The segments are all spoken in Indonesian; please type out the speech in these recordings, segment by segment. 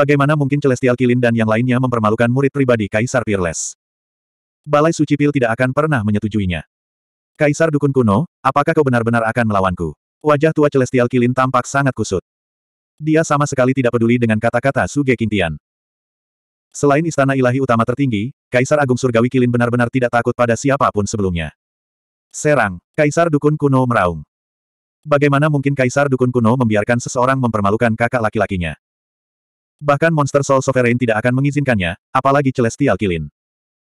Bagaimana mungkin Celestial Kilin dan yang lainnya mempermalukan murid pribadi Kaisar Peerless? Balai Suci Pil tidak akan pernah menyetujuinya. Kaisar Dukun Kuno, apakah kau benar-benar akan melawanku? Wajah tua Celestial Kilin tampak sangat kusut. Dia sama sekali tidak peduli dengan kata-kata Suge Kintian. Selain istana ilahi utama tertinggi, Kaisar Agung Surgawi Kilin benar-benar tidak takut pada siapapun sebelumnya. Serang, Kaisar Dukun Kuno meraung. Bagaimana mungkin Kaisar Dukun Kuno membiarkan seseorang mempermalukan kakak laki-lakinya? Bahkan monster Soul Sovereign tidak akan mengizinkannya, apalagi Celestial Kilin.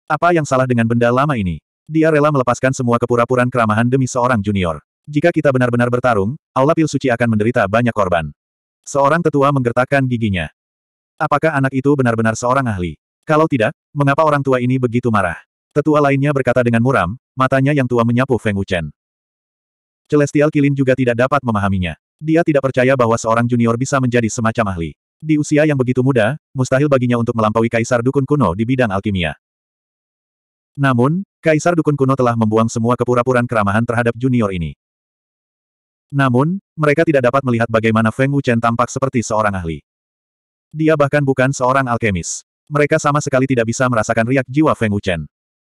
Apa yang salah dengan benda lama ini? Dia rela melepaskan semua kepura-puraan keramahan demi seorang junior. Jika kita benar-benar bertarung, Aula Pil Suci akan menderita banyak korban. Seorang tetua menggertakkan giginya. Apakah anak itu benar-benar seorang ahli? Kalau tidak, mengapa orang tua ini begitu marah? Tetua lainnya berkata dengan muram, matanya yang tua menyapu Feng Wuchen. Celestial Kilin juga tidak dapat memahaminya. Dia tidak percaya bahwa seorang junior bisa menjadi semacam ahli. Di usia yang begitu muda, mustahil baginya untuk melampaui Kaisar Dukun Kuno di bidang alkimia. Namun, Kaisar Dukun Kuno telah membuang semua kepura-puraan keramahan terhadap junior ini. Namun, mereka tidak dapat melihat bagaimana Feng Wuchen tampak seperti seorang ahli. Dia bahkan bukan seorang alkemis. Mereka sama sekali tidak bisa merasakan riak jiwa Feng Wuchen.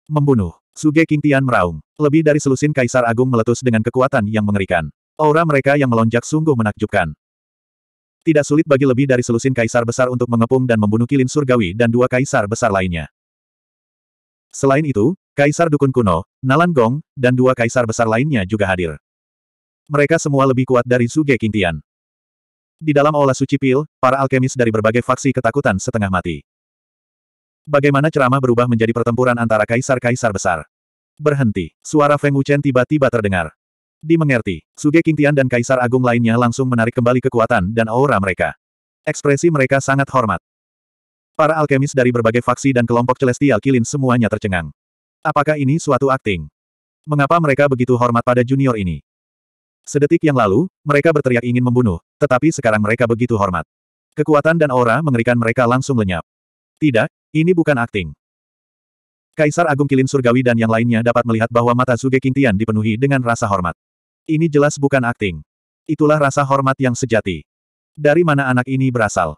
Membunuh. Suge King Tian meraung. Lebih dari selusin Kaisar Agung meletus dengan kekuatan yang mengerikan. Aura mereka yang melonjak sungguh menakjubkan. Tidak sulit bagi lebih dari selusin kaisar besar untuk mengepung dan membunuh kilin surgawi dan dua kaisar besar lainnya. Selain itu, kaisar dukun kuno, Nalan Gong, dan dua kaisar besar lainnya juga hadir. Mereka semua lebih kuat dari Suge Qingtian. Di dalam aula suci pil, para alkemis dari berbagai faksi ketakutan setengah mati. Bagaimana ceramah berubah menjadi pertempuran antara kaisar-kaisar besar? Berhenti. Suara Feng Wuchen tiba-tiba terdengar. Dimengerti, Suge Tian dan Kaisar Agung lainnya langsung menarik kembali kekuatan dan aura mereka. Ekspresi mereka sangat hormat. Para alkemis dari berbagai faksi dan kelompok Celestial Kilin semuanya tercengang. Apakah ini suatu akting? Mengapa mereka begitu hormat pada junior ini? Sedetik yang lalu, mereka berteriak ingin membunuh, tetapi sekarang mereka begitu hormat. Kekuatan dan aura mengerikan mereka langsung lenyap. Tidak, ini bukan akting. Kaisar Agung Kilin Surgawi dan yang lainnya dapat melihat bahwa mata Suge Tian dipenuhi dengan rasa hormat. Ini jelas bukan akting. Itulah rasa hormat yang sejati. Dari mana anak ini berasal?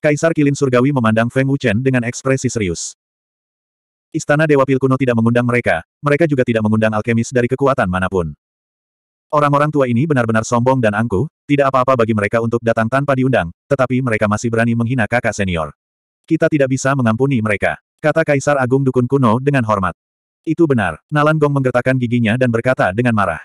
Kaisar Kilin Surgawi memandang Feng Wuchen dengan ekspresi serius. Istana Dewa Pil kuno tidak mengundang mereka, mereka juga tidak mengundang alkemis dari kekuatan manapun. Orang-orang tua ini benar-benar sombong dan angkuh, tidak apa-apa bagi mereka untuk datang tanpa diundang, tetapi mereka masih berani menghina kakak senior. Kita tidak bisa mengampuni mereka, kata Kaisar Agung Dukun Kuno dengan hormat. Itu benar, Nalan Gong menggertakkan giginya dan berkata dengan marah.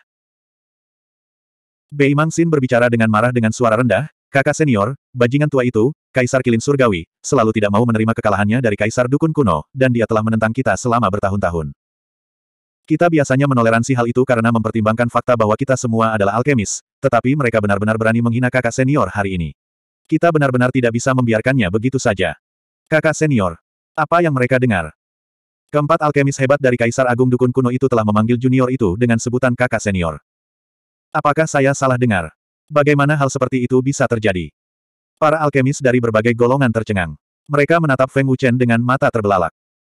Bei Mang berbicara dengan marah dengan suara rendah, kakak senior, bajingan tua itu, Kaisar Kilin Surgawi, selalu tidak mau menerima kekalahannya dari Kaisar Dukun Kuno, dan dia telah menentang kita selama bertahun-tahun. Kita biasanya menoleransi hal itu karena mempertimbangkan fakta bahwa kita semua adalah alkemis, tetapi mereka benar-benar berani menghina kakak senior hari ini. Kita benar-benar tidak bisa membiarkannya begitu saja. Kakak senior, apa yang mereka dengar? Keempat alkemis hebat dari Kaisar Agung Dukun Kuno itu telah memanggil junior itu dengan sebutan kakak senior. Apakah saya salah dengar? Bagaimana hal seperti itu bisa terjadi? Para alkemis dari berbagai golongan tercengang. Mereka menatap Feng Wuchen dengan mata terbelalak.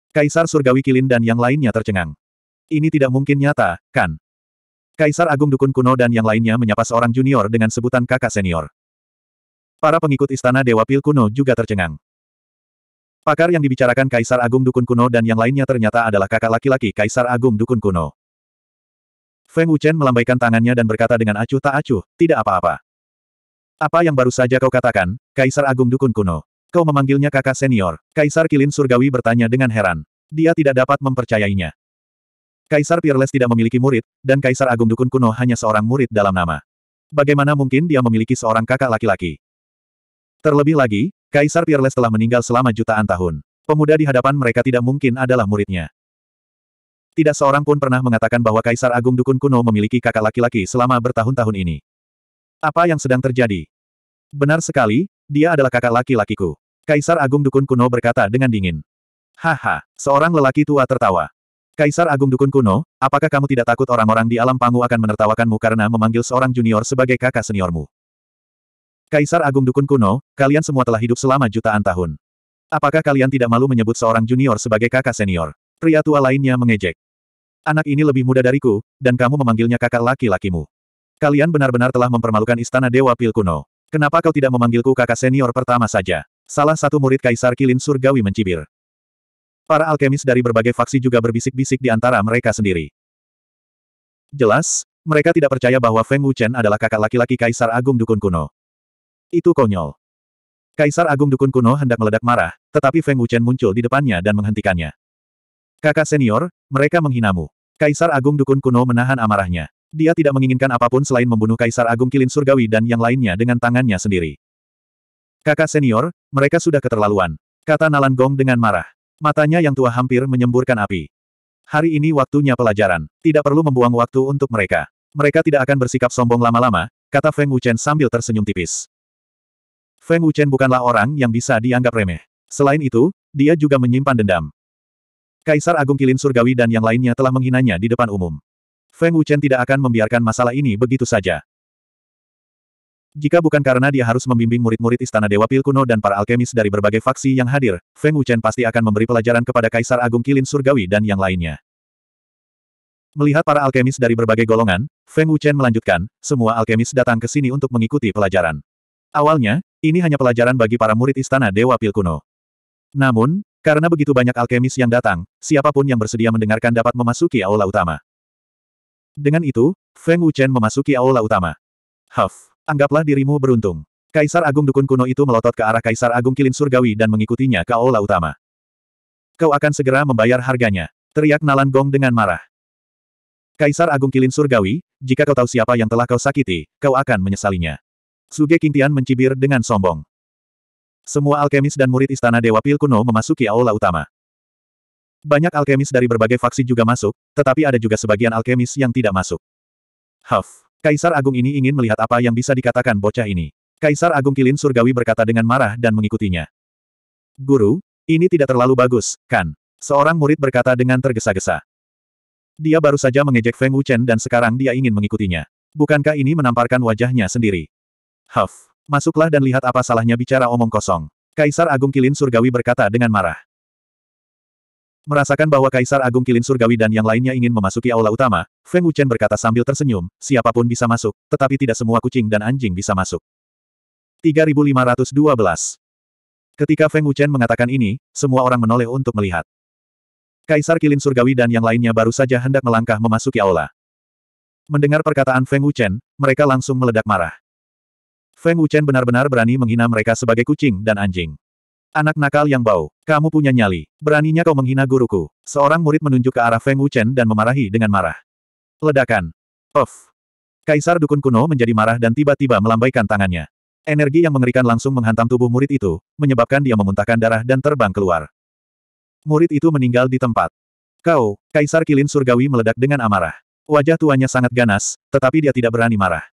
Kaisar Surgawi Kilin dan yang lainnya tercengang. Ini tidak mungkin nyata, kan? Kaisar Agung Dukun Kuno dan yang lainnya menyapa seorang junior dengan sebutan kakak senior. Para pengikut Istana Dewa Pil Kuno juga tercengang. Pakar yang dibicarakan Kaisar Agung Dukun Kuno dan yang lainnya ternyata adalah kakak laki-laki Kaisar Agung Dukun Kuno. Feng Wuchen melambaikan tangannya dan berkata dengan acuh tak acuh, tidak apa-apa. Apa yang baru saja kau katakan, Kaisar Agung Dukun Kuno? Kau memanggilnya kakak senior. Kaisar Kilin Surgawi bertanya dengan heran. Dia tidak dapat mempercayainya. Kaisar Peerless tidak memiliki murid, dan Kaisar Agung Dukun Kuno hanya seorang murid dalam nama. Bagaimana mungkin dia memiliki seorang kakak laki-laki? Terlebih lagi, Kaisar Peerless telah meninggal selama jutaan tahun. Pemuda di hadapan mereka tidak mungkin adalah muridnya. Tidak seorang pun pernah mengatakan bahwa Kaisar Agung Dukun Kuno memiliki kakak laki-laki selama bertahun-tahun ini. Apa yang sedang terjadi? Benar sekali, dia adalah kakak laki-lakiku. Kaisar Agung Dukun Kuno berkata dengan dingin. Haha, seorang lelaki tua tertawa. Kaisar Agung Dukun Kuno, apakah kamu tidak takut orang-orang di alam panggung akan menertawakanmu karena memanggil seorang junior sebagai kakak seniormu? Kaisar Agung Dukun Kuno, kalian semua telah hidup selama jutaan tahun. Apakah kalian tidak malu menyebut seorang junior sebagai kakak senior? Pria tua lainnya mengejek. Anak ini lebih muda dariku, dan kamu memanggilnya kakak laki-lakimu. Kalian benar-benar telah mempermalukan istana Dewa Pil kuno. Kenapa kau tidak memanggilku kakak senior pertama saja? Salah satu murid Kaisar Kilin Surgawi mencibir. Para alkemis dari berbagai faksi juga berbisik-bisik di antara mereka sendiri. Jelas, mereka tidak percaya bahwa Feng Wuchen adalah kakak laki-laki Kaisar Agung Dukun Kuno. Itu konyol. Kaisar Agung Dukun Kuno hendak meledak marah, tetapi Feng Wuchen muncul di depannya dan menghentikannya. Kakak senior, mereka menghinamu. Kaisar Agung Dukun Kuno menahan amarahnya. Dia tidak menginginkan apapun selain membunuh Kaisar Agung Kilin Surgawi dan yang lainnya dengan tangannya sendiri. Kakak senior, mereka sudah keterlaluan. Kata Nalan Gong dengan marah. Matanya yang tua hampir menyemburkan api. Hari ini waktunya pelajaran. Tidak perlu membuang waktu untuk mereka. Mereka tidak akan bersikap sombong lama-lama, kata Feng Wuchen sambil tersenyum tipis. Feng Wuchen bukanlah orang yang bisa dianggap remeh. Selain itu, dia juga menyimpan dendam. Kaisar Agung Kilin Surgawi dan yang lainnya telah menghinanya di depan umum. Feng Wuchen tidak akan membiarkan masalah ini begitu saja. Jika bukan karena dia harus membimbing murid-murid Istana Dewa Pil kuno dan para alkemis dari berbagai faksi yang hadir, Feng Wuchen pasti akan memberi pelajaran kepada Kaisar Agung Kilin Surgawi dan yang lainnya. Melihat para alkemis dari berbagai golongan, Feng Wuchen melanjutkan, semua alkemis datang ke sini untuk mengikuti pelajaran. Awalnya, ini hanya pelajaran bagi para murid Istana Dewa Pil Kuno. Namun, karena begitu banyak alkemis yang datang, siapapun yang bersedia mendengarkan dapat memasuki aula utama. Dengan itu, Feng Wuchen memasuki aula utama. Huff, anggaplah dirimu beruntung. Kaisar Agung Dukun Kuno itu melotot ke arah Kaisar Agung Kilin Surgawi dan mengikutinya ke aula utama. Kau akan segera membayar harganya, teriak Nalan Gong dengan marah. Kaisar Agung Kilin Surgawi, jika kau tahu siapa yang telah kau sakiti, kau akan menyesalinya. Suge Kintian mencibir dengan sombong. Semua alkemis dan murid istana Dewa Pil kuno memasuki aula utama. Banyak alkemis dari berbagai faksi juga masuk, tetapi ada juga sebagian alkemis yang tidak masuk. Huff, Kaisar Agung ini ingin melihat apa yang bisa dikatakan bocah ini. Kaisar Agung Kilin Surgawi berkata dengan marah dan mengikutinya. Guru, ini tidak terlalu bagus, kan? Seorang murid berkata dengan tergesa-gesa. Dia baru saja mengejek Feng Wuchen dan sekarang dia ingin mengikutinya. Bukankah ini menamparkan wajahnya sendiri? Huff, Masuklah dan lihat apa salahnya bicara omong kosong. Kaisar Agung Kilin Surgawi berkata dengan marah. Merasakan bahwa Kaisar Agung Kilin Surgawi dan yang lainnya ingin memasuki aula utama, Feng Wuchen berkata sambil tersenyum, siapapun bisa masuk, tetapi tidak semua kucing dan anjing bisa masuk. 3512 Ketika Feng Wuchen mengatakan ini, semua orang menoleh untuk melihat. Kaisar Kilin Surgawi dan yang lainnya baru saja hendak melangkah memasuki aula. Mendengar perkataan Feng Wuchen, mereka langsung meledak marah. Feng Wuchen benar-benar berani menghina mereka sebagai kucing dan anjing. Anak nakal yang bau, kamu punya nyali. Beraninya kau menghina guruku. Seorang murid menunjuk ke arah Feng Wuchen dan memarahi dengan marah. Ledakan. Of. Kaisar Dukun Kuno menjadi marah dan tiba-tiba melambaikan tangannya. Energi yang mengerikan langsung menghantam tubuh murid itu, menyebabkan dia memuntahkan darah dan terbang keluar. Murid itu meninggal di tempat. Kau, Kaisar Kilin Surgawi meledak dengan amarah. Wajah tuanya sangat ganas, tetapi dia tidak berani marah.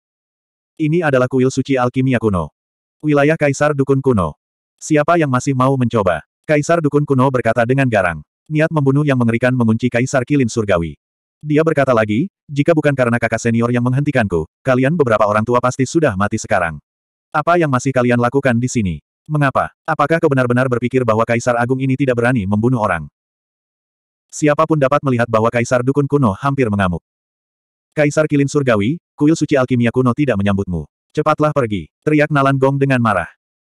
Ini adalah kuil suci alkimia kuno. Wilayah Kaisar Dukun Kuno. Siapa yang masih mau mencoba? Kaisar Dukun Kuno berkata dengan garang. Niat membunuh yang mengerikan mengunci Kaisar Kilin Surgawi. Dia berkata lagi, jika bukan karena kakak senior yang menghentikanku, kalian beberapa orang tua pasti sudah mati sekarang. Apa yang masih kalian lakukan di sini? Mengapa? Apakah kau benar-benar berpikir bahwa Kaisar Agung ini tidak berani membunuh orang? Siapapun dapat melihat bahwa Kaisar Dukun Kuno hampir mengamuk. Kaisar Kilin Surgawi, kuil suci alkimia kuno tidak menyambutmu. Cepatlah pergi, teriak Nalan Gong dengan marah.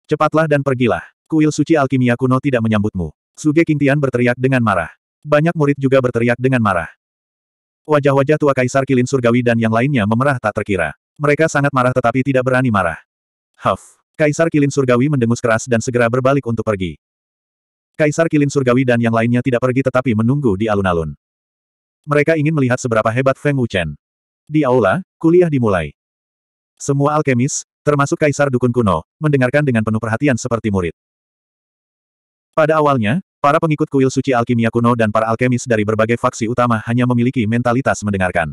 Cepatlah dan pergilah, kuil suci alkimia kuno tidak menyambutmu. Suge Kintian berteriak dengan marah. Banyak murid juga berteriak dengan marah. Wajah-wajah tua Kaisar Kilin Surgawi dan yang lainnya memerah tak terkira. Mereka sangat marah tetapi tidak berani marah. Huff. Kaisar Kilin Surgawi mendengus keras dan segera berbalik untuk pergi. Kaisar Kilin Surgawi dan yang lainnya tidak pergi tetapi menunggu di alun-alun. Mereka ingin melihat seberapa hebat Feng Wuchen. Di aula, kuliah dimulai. Semua alkemis, termasuk kaisar dukun kuno, mendengarkan dengan penuh perhatian seperti murid. Pada awalnya, para pengikut kuil suci alkimia kuno dan para alkemis dari berbagai faksi utama hanya memiliki mentalitas mendengarkan.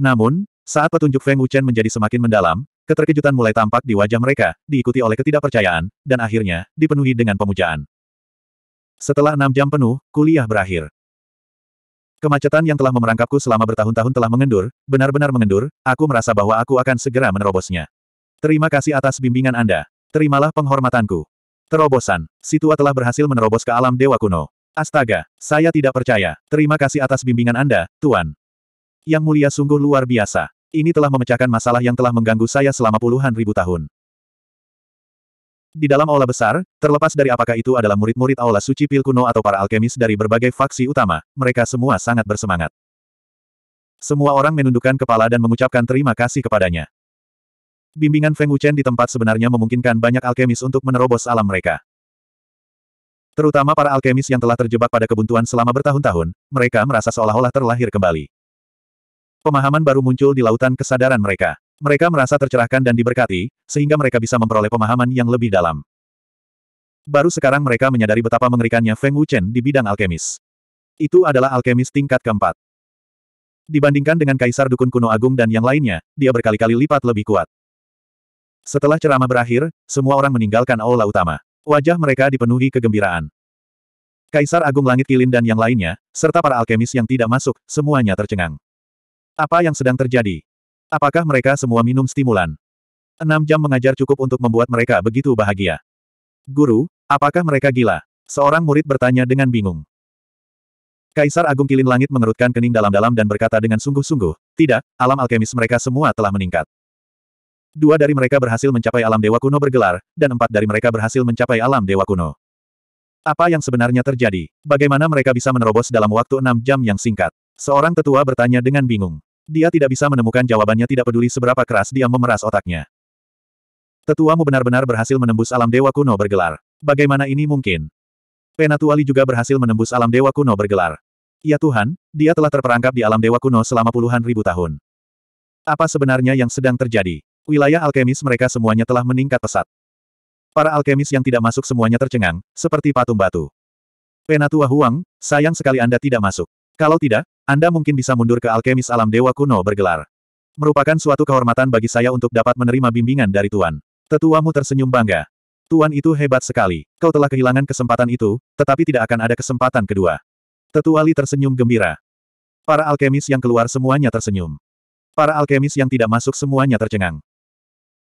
Namun, saat petunjuk Feng Wuchen menjadi semakin mendalam, keterkejutan mulai tampak di wajah mereka, diikuti oleh ketidakpercayaan, dan akhirnya, dipenuhi dengan pemujaan. Setelah enam jam penuh, kuliah berakhir. Kemacetan yang telah memerangkapku selama bertahun-tahun telah mengendur, benar-benar mengendur, aku merasa bahwa aku akan segera menerobosnya. Terima kasih atas bimbingan Anda. Terimalah penghormatanku. Terobosan. Situa telah berhasil menerobos ke alam Dewa Kuno. Astaga, saya tidak percaya. Terima kasih atas bimbingan Anda, Tuan. Yang mulia sungguh luar biasa. Ini telah memecahkan masalah yang telah mengganggu saya selama puluhan ribu tahun. Di dalam aula besar, terlepas dari apakah itu adalah murid-murid aula suci pil kuno atau para alkemis dari berbagai faksi utama, mereka semua sangat bersemangat. Semua orang menundukkan kepala dan mengucapkan terima kasih kepadanya. Bimbingan Feng Wuchen di tempat sebenarnya memungkinkan banyak alkemis untuk menerobos alam mereka. Terutama para alkemis yang telah terjebak pada kebuntuan selama bertahun-tahun, mereka merasa seolah-olah terlahir kembali. Pemahaman baru muncul di lautan kesadaran mereka. Mereka merasa tercerahkan dan diberkati, sehingga mereka bisa memperoleh pemahaman yang lebih dalam. Baru sekarang mereka menyadari betapa mengerikannya Feng Wuchen di bidang alkemis. Itu adalah alkemis tingkat keempat. Dibandingkan dengan Kaisar Dukun Kuno Agung dan yang lainnya, dia berkali-kali lipat lebih kuat. Setelah ceramah berakhir, semua orang meninggalkan aula utama. Wajah mereka dipenuhi kegembiraan. Kaisar Agung Langit Kilin dan yang lainnya, serta para alkemis yang tidak masuk, semuanya tercengang. Apa yang sedang terjadi? Apakah mereka semua minum stimulan? Enam jam mengajar cukup untuk membuat mereka begitu bahagia. Guru, apakah mereka gila? Seorang murid bertanya dengan bingung. Kaisar Agung Kilin Langit mengerutkan kening dalam-dalam dan berkata dengan sungguh-sungguh, tidak, alam alkemis mereka semua telah meningkat. Dua dari mereka berhasil mencapai alam dewa kuno bergelar, dan empat dari mereka berhasil mencapai alam dewa kuno. Apa yang sebenarnya terjadi? Bagaimana mereka bisa menerobos dalam waktu enam jam yang singkat? Seorang tetua bertanya dengan bingung. Dia tidak bisa menemukan jawabannya tidak peduli seberapa keras dia memeras otaknya. Tetuamu benar-benar berhasil menembus alam dewa kuno bergelar. Bagaimana ini mungkin? Penatuali juga berhasil menembus alam dewa kuno bergelar. Ya Tuhan, dia telah terperangkap di alam dewa kuno selama puluhan ribu tahun. Apa sebenarnya yang sedang terjadi? Wilayah alkemis mereka semuanya telah meningkat pesat. Para alkemis yang tidak masuk semuanya tercengang, seperti patung batu. Penatua Huang, sayang sekali Anda tidak masuk. Kalau tidak, Anda mungkin bisa mundur ke alkemis alam dewa kuno bergelar. Merupakan suatu kehormatan bagi saya untuk dapat menerima bimbingan dari Tuan. Tetuamu tersenyum bangga. Tuan itu hebat sekali. Kau telah kehilangan kesempatan itu, tetapi tidak akan ada kesempatan kedua. Tetua Li tersenyum gembira. Para alkemis yang keluar semuanya tersenyum. Para alkemis yang tidak masuk semuanya tercengang.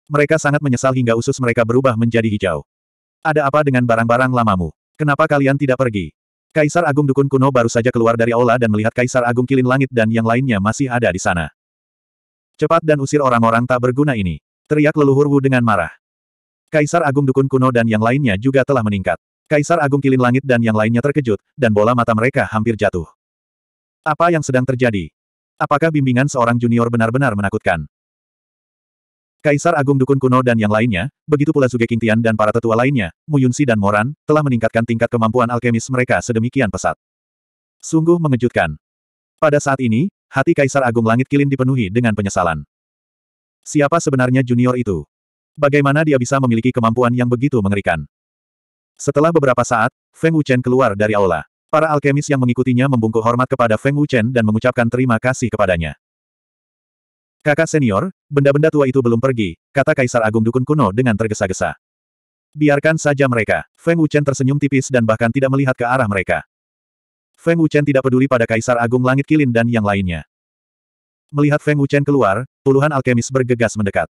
Mereka sangat menyesal hingga usus mereka berubah menjadi hijau. Ada apa dengan barang-barang lamamu? Kenapa kalian tidak pergi? Kaisar Agung Dukun Kuno baru saja keluar dari aula dan melihat Kaisar Agung Kilin Langit dan yang lainnya masih ada di sana. Cepat dan usir orang-orang tak berguna ini. Teriak leluhur Wu dengan marah. Kaisar Agung Dukun Kuno dan yang lainnya juga telah meningkat. Kaisar Agung Kilin Langit dan yang lainnya terkejut, dan bola mata mereka hampir jatuh. Apa yang sedang terjadi? Apakah bimbingan seorang junior benar-benar menakutkan? Kaisar Agung Dukun Kuno dan yang lainnya, begitu pula Zuge Kintian dan para tetua lainnya, Mu Muyunsi dan Moran, telah meningkatkan tingkat kemampuan alkemis mereka sedemikian pesat. Sungguh mengejutkan. Pada saat ini, hati Kaisar Agung Langit Kilin dipenuhi dengan penyesalan. Siapa sebenarnya junior itu? Bagaimana dia bisa memiliki kemampuan yang begitu mengerikan? Setelah beberapa saat, Feng Wuchen keluar dari aula. Para alkemis yang mengikutinya membungkuk hormat kepada Feng Wuchen dan mengucapkan terima kasih kepadanya. Kakak senior, benda-benda tua itu belum pergi, kata Kaisar Agung Dukun Kuno dengan tergesa-gesa. Biarkan saja mereka. Feng Wuchen tersenyum tipis dan bahkan tidak melihat ke arah mereka. Feng Wuchen tidak peduli pada Kaisar Agung Langit Kilin dan yang lainnya. Melihat Feng Wuchen keluar, puluhan alkemis bergegas mendekat.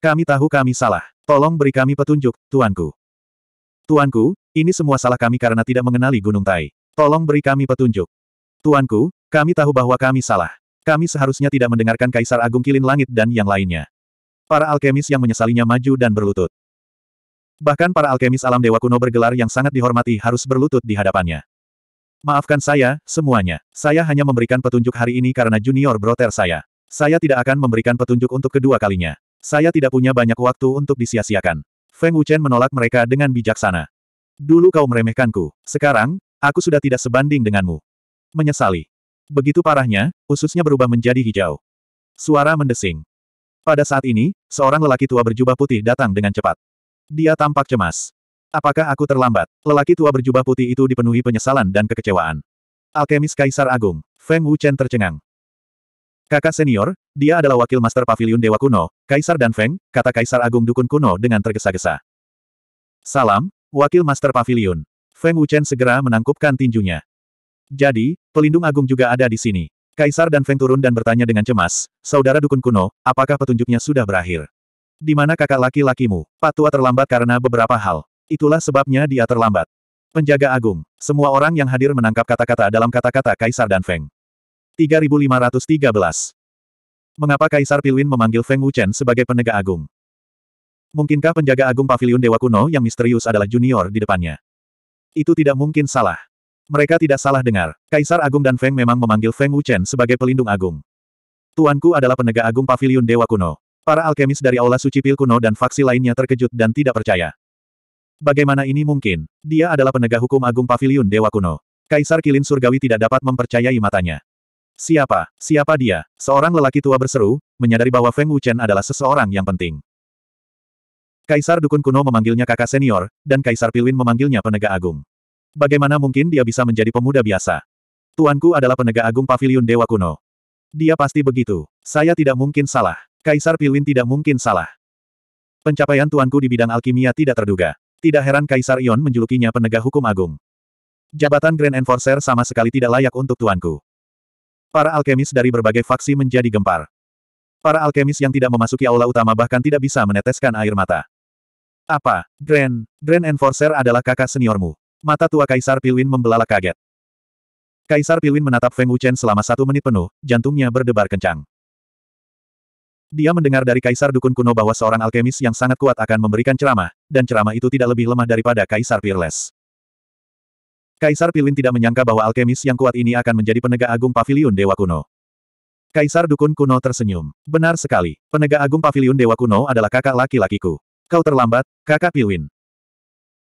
Kami tahu kami salah. Tolong beri kami petunjuk, tuanku. Tuanku, ini semua salah kami karena tidak mengenali Gunung Tai. Tolong beri kami petunjuk. Tuanku, kami tahu bahwa kami salah. Kami seharusnya tidak mendengarkan Kaisar Agung Kilin Langit dan yang lainnya. Para alkemis yang menyesalinya maju dan berlutut. Bahkan para alkemis alam dewa kuno bergelar yang sangat dihormati harus berlutut di hadapannya. Maafkan saya, semuanya. Saya hanya memberikan petunjuk hari ini karena junior broter saya. Saya tidak akan memberikan petunjuk untuk kedua kalinya. Saya tidak punya banyak waktu untuk disia-siakan. Feng Wuchen menolak mereka dengan bijaksana. Dulu kau meremehkanku. Sekarang, aku sudah tidak sebanding denganmu. Menyesali. Begitu parahnya, ususnya berubah menjadi hijau. Suara mendesing. Pada saat ini, seorang lelaki tua berjubah putih datang dengan cepat. Dia tampak cemas. Apakah aku terlambat? Lelaki tua berjubah putih itu dipenuhi penyesalan dan kekecewaan. Alkemis Kaisar Agung, Feng Wuchen tercengang. Kakak senior, dia adalah wakil master pavilion Dewa Kuno, Kaisar dan Feng, kata Kaisar Agung Dukun Kuno dengan tergesa-gesa. Salam, wakil master pavilion. Feng Wuchen segera menangkupkan tinjunya. Jadi, pelindung agung juga ada di sini. Kaisar dan Feng turun dan bertanya dengan cemas, saudara dukun kuno, apakah petunjuknya sudah berakhir? Di mana kakak laki-lakimu? Pak tua terlambat karena beberapa hal. Itulah sebabnya dia terlambat. Penjaga agung, semua orang yang hadir menangkap kata-kata dalam kata-kata Kaisar dan Feng. 3513. Mengapa Kaisar Pilwin memanggil Feng Wuchen sebagai penegak agung? Mungkinkah penjaga agung pavilion Dewa Kuno yang misterius adalah junior di depannya? Itu tidak mungkin salah. Mereka tidak salah dengar. Kaisar Agung dan Feng memang memanggil Feng Wuchen sebagai pelindung agung. Tuanku adalah penegak agung pavilion Dewa Kuno. Para alkemis dari Aula Suci Pil Kuno dan faksi lainnya terkejut dan tidak percaya. Bagaimana ini mungkin? Dia adalah penegak hukum agung pavilion Dewa Kuno. Kaisar Kilin Surgawi tidak dapat mempercayai matanya. Siapa? Siapa dia? Seorang lelaki tua berseru, menyadari bahwa Feng Wuchen adalah seseorang yang penting. Kaisar Dukun Kuno memanggilnya kakak senior, dan Kaisar Pilwin memanggilnya penegak agung. Bagaimana mungkin dia bisa menjadi pemuda biasa? Tuanku adalah penegak agung pavilion Dewa Kuno. Dia pasti begitu. Saya tidak mungkin salah. Kaisar Pilwin tidak mungkin salah. Pencapaian tuanku di bidang alkimia tidak terduga. Tidak heran Kaisar Ion menjulukinya penegak hukum agung. Jabatan Grand Enforcer sama sekali tidak layak untuk tuanku. Para alkemis dari berbagai faksi menjadi gempar. Para alkemis yang tidak memasuki aula utama bahkan tidak bisa meneteskan air mata. Apa, Grand, Grand Enforcer adalah kakak seniormu? Mata tua Kaisar Pilwin membelalak kaget. Kaisar Pilwin menatap Feng Wuchen selama satu menit penuh, jantungnya berdebar kencang. Dia mendengar dari Kaisar Dukun kuno bahwa seorang alkemis yang sangat kuat akan memberikan ceramah, dan ceramah itu tidak lebih lemah daripada Kaisar Peerless. Kaisar Pilwin tidak menyangka bahwa alkemis yang kuat ini akan menjadi penegak agung pavilion Dewa Kuno. Kaisar Dukun Kuno tersenyum. Benar sekali, penegak agung pavilion Dewa Kuno adalah kakak laki-lakiku. Kau terlambat, kakak Pilwin.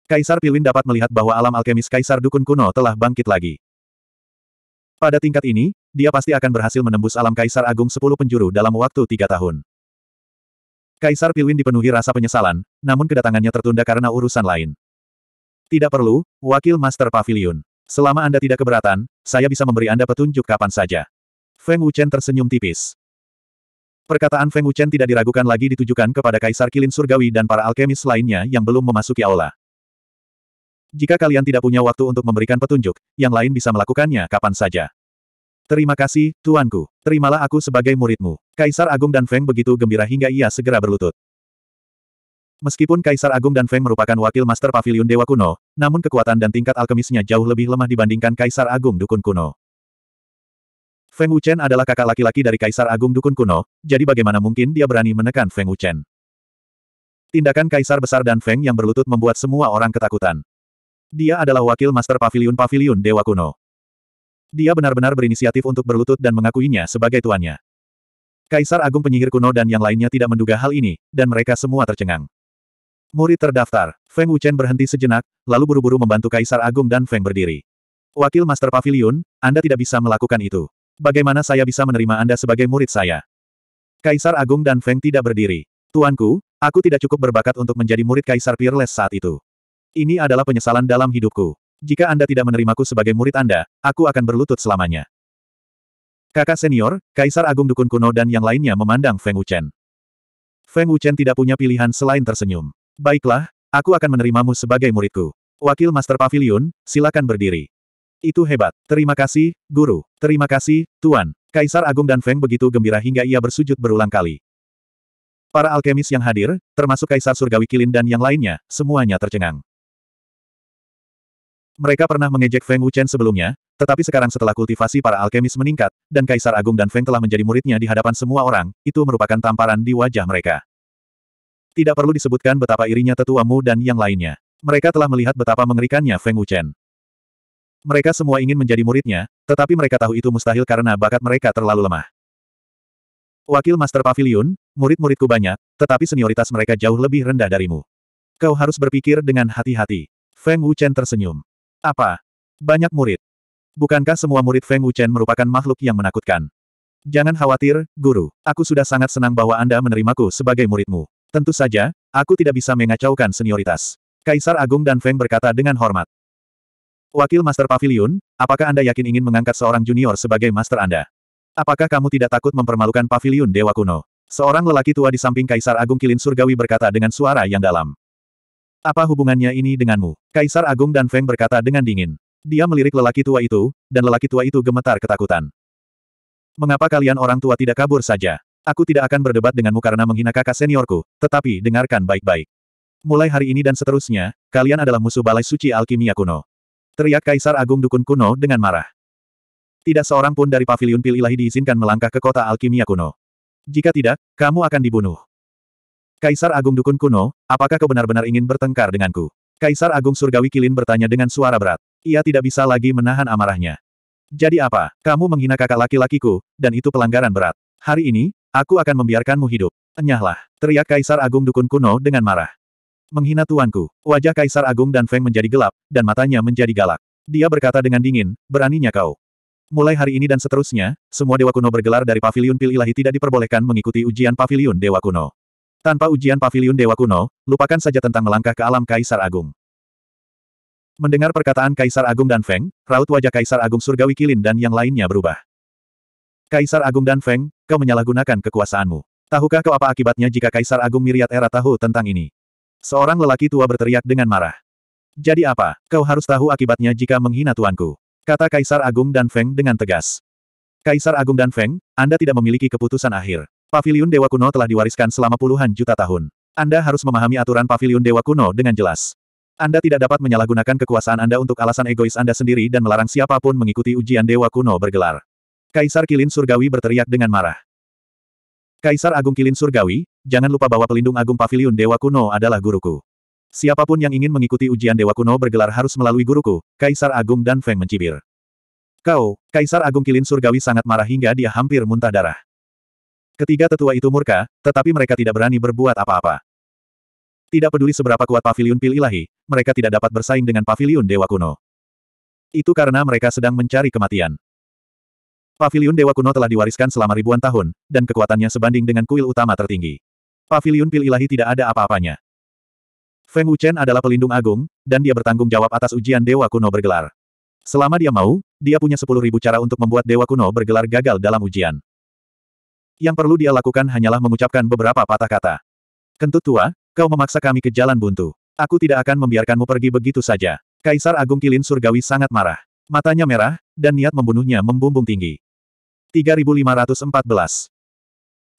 Kaisar Pilin dapat melihat bahwa alam alkemis Kaisar Dukun kuno telah bangkit lagi. Pada tingkat ini, dia pasti akan berhasil menembus alam Kaisar Agung Sepuluh Penjuru dalam waktu tiga tahun. Kaisar Pilwin dipenuhi rasa penyesalan, namun kedatangannya tertunda karena urusan lain. Tidak perlu, Wakil Master Pavilion. Selama Anda tidak keberatan, saya bisa memberi Anda petunjuk kapan saja. Feng Wuchen tersenyum tipis. Perkataan Feng Wuchen tidak diragukan lagi ditujukan kepada Kaisar Kilin Surgawi dan para alkemis lainnya yang belum memasuki aula. Jika kalian tidak punya waktu untuk memberikan petunjuk, yang lain bisa melakukannya kapan saja. Terima kasih, tuanku. Terimalah aku sebagai muridmu. Kaisar Agung dan Feng begitu gembira hingga ia segera berlutut. Meskipun Kaisar Agung dan Feng merupakan wakil master pavilion Dewa Kuno, namun kekuatan dan tingkat alkemisnya jauh lebih lemah dibandingkan Kaisar Agung Dukun Kuno. Feng Wuchen adalah kakak laki-laki dari Kaisar Agung Dukun Kuno, jadi bagaimana mungkin dia berani menekan Feng Wuchen? Tindakan Kaisar Besar dan Feng yang berlutut membuat semua orang ketakutan. Dia adalah wakil master pavilion-pavilion Dewa Kuno. Dia benar-benar berinisiatif untuk berlutut dan mengakuinya sebagai tuannya. Kaisar Agung Penyihir Kuno dan yang lainnya tidak menduga hal ini, dan mereka semua tercengang. Murid terdaftar, Feng Wuchen berhenti sejenak, lalu buru-buru membantu Kaisar Agung dan Feng berdiri. Wakil Master Pavilion, Anda tidak bisa melakukan itu. Bagaimana saya bisa menerima Anda sebagai murid saya? Kaisar Agung dan Feng tidak berdiri. Tuanku, aku tidak cukup berbakat untuk menjadi murid Kaisar Peerless saat itu. Ini adalah penyesalan dalam hidupku. Jika Anda tidak menerimaku sebagai murid Anda, aku akan berlutut selamanya. Kakak senior, Kaisar Agung Dukun Kuno dan yang lainnya memandang Feng Wuchen. Feng Wuchen tidak punya pilihan selain tersenyum. Baiklah, aku akan menerimamu sebagai muridku. Wakil Master Pavilion, silakan berdiri. Itu hebat. Terima kasih, Guru. Terima kasih, Tuan. Kaisar Agung dan Feng begitu gembira hingga ia bersujud berulang kali. Para alkemis yang hadir, termasuk Kaisar Surgawi Kilin dan yang lainnya, semuanya tercengang. Mereka pernah mengejek Feng Wuchen sebelumnya, tetapi sekarang setelah kultivasi para alkemis meningkat, dan Kaisar Agung dan Feng telah menjadi muridnya di hadapan semua orang, itu merupakan tamparan di wajah mereka. Tidak perlu disebutkan betapa irinya tetua Mu dan yang lainnya. Mereka telah melihat betapa mengerikannya Feng Wuchen. Mereka semua ingin menjadi muridnya, tetapi mereka tahu itu mustahil karena bakat mereka terlalu lemah. Wakil Master Pavilion, murid-muridku banyak, tetapi senioritas mereka jauh lebih rendah darimu. Kau harus berpikir dengan hati-hati. Feng Wuchen tersenyum. Apa? Banyak murid. Bukankah semua murid Feng Wuchen merupakan makhluk yang menakutkan? Jangan khawatir, guru. Aku sudah sangat senang bahwa Anda menerimaku sebagai muridmu. Tentu saja, aku tidak bisa mengacaukan senioritas. Kaisar Agung dan Feng berkata dengan hormat. Wakil Master Pavilion, apakah Anda yakin ingin mengangkat seorang junior sebagai master Anda? Apakah kamu tidak takut mempermalukan Pavilion Dewa Kuno? Seorang lelaki tua di samping Kaisar Agung Kilin Surgawi berkata dengan suara yang dalam. Apa hubungannya ini denganmu? Kaisar Agung dan Feng berkata dengan dingin. Dia melirik lelaki tua itu, dan lelaki tua itu gemetar ketakutan. Mengapa kalian orang tua tidak kabur saja? Aku tidak akan berdebat denganmu karena menghina kakak seniorku, tetapi dengarkan baik-baik. Mulai hari ini dan seterusnya, kalian adalah musuh balai suci alkimia kuno. Teriak Kaisar Agung Dukun Kuno dengan marah. Tidak seorang pun dari Paviliun pil ilahi diizinkan melangkah ke kota alkimia kuno. Jika tidak, kamu akan dibunuh. Kaisar Agung Dukun Kuno, apakah kau benar-benar ingin bertengkar denganku? Kaisar Agung Surgawi Kilin bertanya dengan suara berat. Ia tidak bisa lagi menahan amarahnya. Jadi apa, kamu menghina kakak laki-lakiku, dan itu pelanggaran berat. Hari ini, aku akan membiarkanmu hidup. Enyahlah, teriak Kaisar Agung Dukun Kuno dengan marah. Menghina tuanku, wajah Kaisar Agung dan Feng menjadi gelap, dan matanya menjadi galak. Dia berkata dengan dingin, beraninya kau. Mulai hari ini dan seterusnya, semua Dewa Kuno bergelar dari Paviliun Pil Ilahi tidak diperbolehkan mengikuti ujian Paviliun Dewa Kuno. Tanpa ujian pavilion dewa kuno, lupakan saja tentang melangkah ke alam Kaisar Agung. Mendengar perkataan Kaisar Agung dan Feng, raut wajah Kaisar Agung Surgawi Kilin dan yang lainnya berubah. Kaisar Agung dan Feng, kau menyalahgunakan kekuasaanmu. Tahukah kau apa akibatnya jika Kaisar Agung Miriat Era tahu tentang ini? Seorang lelaki tua berteriak dengan marah. Jadi apa, kau harus tahu akibatnya jika menghina tuanku. Kata Kaisar Agung dan Feng dengan tegas. Kaisar Agung dan Feng, Anda tidak memiliki keputusan akhir. Paviliun Dewa Kuno telah diwariskan selama puluhan juta tahun. Anda harus memahami aturan Paviliun Dewa Kuno dengan jelas. Anda tidak dapat menyalahgunakan kekuasaan Anda untuk alasan egois Anda sendiri dan melarang siapapun mengikuti ujian Dewa Kuno bergelar. Kaisar Kilin Surgawi berteriak dengan marah. Kaisar Agung Kilin Surgawi, jangan lupa bahwa pelindung agung Paviliun Dewa Kuno adalah guruku. Siapapun yang ingin mengikuti ujian Dewa Kuno bergelar harus melalui guruku, Kaisar Agung dan Feng mencibir. Kau, Kaisar Agung Kilin Surgawi sangat marah hingga dia hampir muntah darah. Ketiga tetua itu murka, tetapi mereka tidak berani berbuat apa-apa. Tidak peduli seberapa kuat pavilion pil ilahi, mereka tidak dapat bersaing dengan pavilion dewa kuno. Itu karena mereka sedang mencari kematian. Pavilion dewa kuno telah diwariskan selama ribuan tahun, dan kekuatannya sebanding dengan kuil utama tertinggi. Pavilion pil ilahi tidak ada apa-apanya. Feng Wuchen adalah pelindung agung, dan dia bertanggung jawab atas ujian dewa kuno bergelar. Selama dia mau, dia punya sepuluh ribu cara untuk membuat dewa kuno bergelar gagal dalam ujian. Yang perlu dia lakukan hanyalah mengucapkan beberapa patah kata. Kentut tua, kau memaksa kami ke jalan buntu. Aku tidak akan membiarkanmu pergi begitu saja. Kaisar Agung Kilin Surgawi sangat marah. Matanya merah, dan niat membunuhnya membumbung tinggi. 3514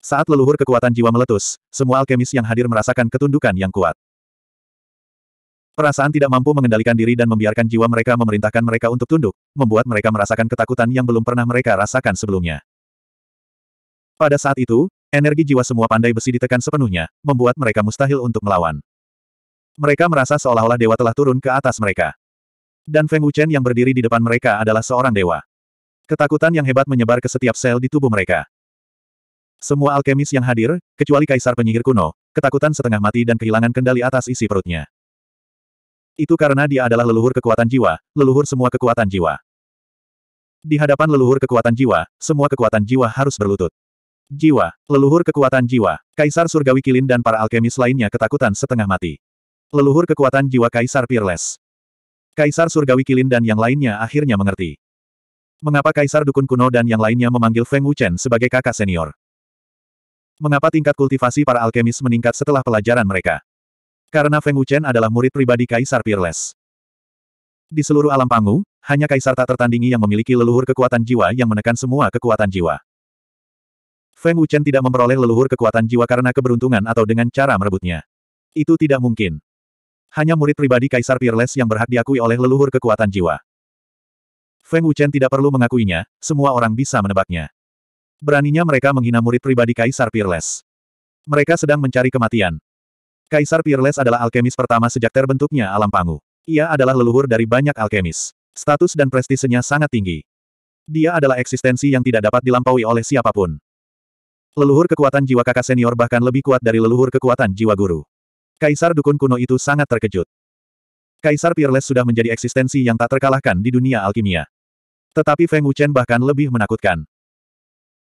Saat leluhur kekuatan jiwa meletus, semua alkemis yang hadir merasakan ketundukan yang kuat. Perasaan tidak mampu mengendalikan diri dan membiarkan jiwa mereka memerintahkan mereka untuk tunduk, membuat mereka merasakan ketakutan yang belum pernah mereka rasakan sebelumnya. Pada saat itu, energi jiwa semua pandai besi ditekan sepenuhnya, membuat mereka mustahil untuk melawan. Mereka merasa seolah-olah dewa telah turun ke atas mereka. Dan Feng Wuchen yang berdiri di depan mereka adalah seorang dewa. Ketakutan yang hebat menyebar ke setiap sel di tubuh mereka. Semua alkemis yang hadir, kecuali kaisar penyihir kuno, ketakutan setengah mati dan kehilangan kendali atas isi perutnya. Itu karena dia adalah leluhur kekuatan jiwa, leluhur semua kekuatan jiwa. Di hadapan leluhur kekuatan jiwa, semua kekuatan jiwa harus berlutut. Jiwa, leluhur kekuatan jiwa, Kaisar Surgawi Kilin dan para alkemis lainnya ketakutan setengah mati. Leluhur kekuatan jiwa Kaisar Peerless. Kaisar Surgawi Kilin dan yang lainnya akhirnya mengerti. Mengapa Kaisar Dukun Kuno dan yang lainnya memanggil Feng Wuchen sebagai kakak senior? Mengapa tingkat kultivasi para alkemis meningkat setelah pelajaran mereka? Karena Feng Wuchen adalah murid pribadi Kaisar Peerless. Di seluruh alam pangu, hanya Kaisar tak tertandingi yang memiliki leluhur kekuatan jiwa yang menekan semua kekuatan jiwa. Feng Wuchen tidak memperoleh leluhur kekuatan jiwa karena keberuntungan atau dengan cara merebutnya. Itu tidak mungkin. Hanya murid pribadi Kaisar Peerless yang berhak diakui oleh leluhur kekuatan jiwa. Feng Wuchen tidak perlu mengakuinya, semua orang bisa menebaknya. Beraninya mereka menghina murid pribadi Kaisar Peerless. Mereka sedang mencari kematian. Kaisar Peerless adalah alkemis pertama sejak terbentuknya alam pangu. Ia adalah leluhur dari banyak alkemis. Status dan prestisenya sangat tinggi. Dia adalah eksistensi yang tidak dapat dilampaui oleh siapapun. Leluhur kekuatan jiwa kakak senior bahkan lebih kuat dari leluhur kekuatan jiwa guru. Kaisar dukun kuno itu sangat terkejut. Kaisar Peerless sudah menjadi eksistensi yang tak terkalahkan di dunia alkimia. Tetapi Feng Wuchen bahkan lebih menakutkan.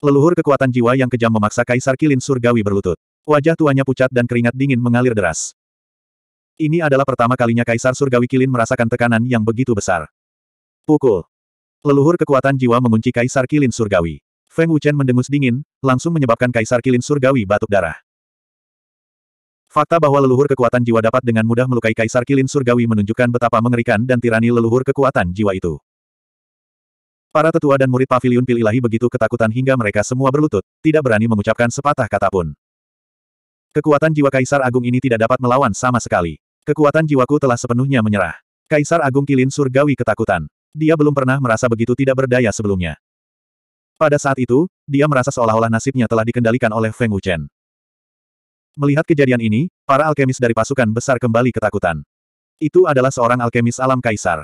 Leluhur kekuatan jiwa yang kejam memaksa Kaisar Kilin Surgawi berlutut. Wajah tuanya pucat dan keringat dingin mengalir deras. Ini adalah pertama kalinya Kaisar Surgawi Kilin merasakan tekanan yang begitu besar. Pukul. Leluhur kekuatan jiwa mengunci Kaisar Kilin Surgawi. Feng Wuchen mendengus dingin, langsung menyebabkan Kaisar Kilin Surgawi batuk darah. Fakta bahwa leluhur kekuatan jiwa dapat dengan mudah melukai Kaisar Kilin Surgawi menunjukkan betapa mengerikan dan tirani leluhur kekuatan jiwa itu. Para tetua dan murid pavilion pil ilahi begitu ketakutan hingga mereka semua berlutut, tidak berani mengucapkan sepatah kata pun. Kekuatan jiwa Kaisar Agung ini tidak dapat melawan sama sekali. Kekuatan jiwaku telah sepenuhnya menyerah. Kaisar Agung Kilin Surgawi ketakutan. Dia belum pernah merasa begitu tidak berdaya sebelumnya. Pada saat itu, dia merasa seolah-olah nasibnya telah dikendalikan oleh Feng Wuchen. Melihat kejadian ini, para alkemis dari pasukan besar kembali ketakutan. Itu adalah seorang alkemis alam kaisar.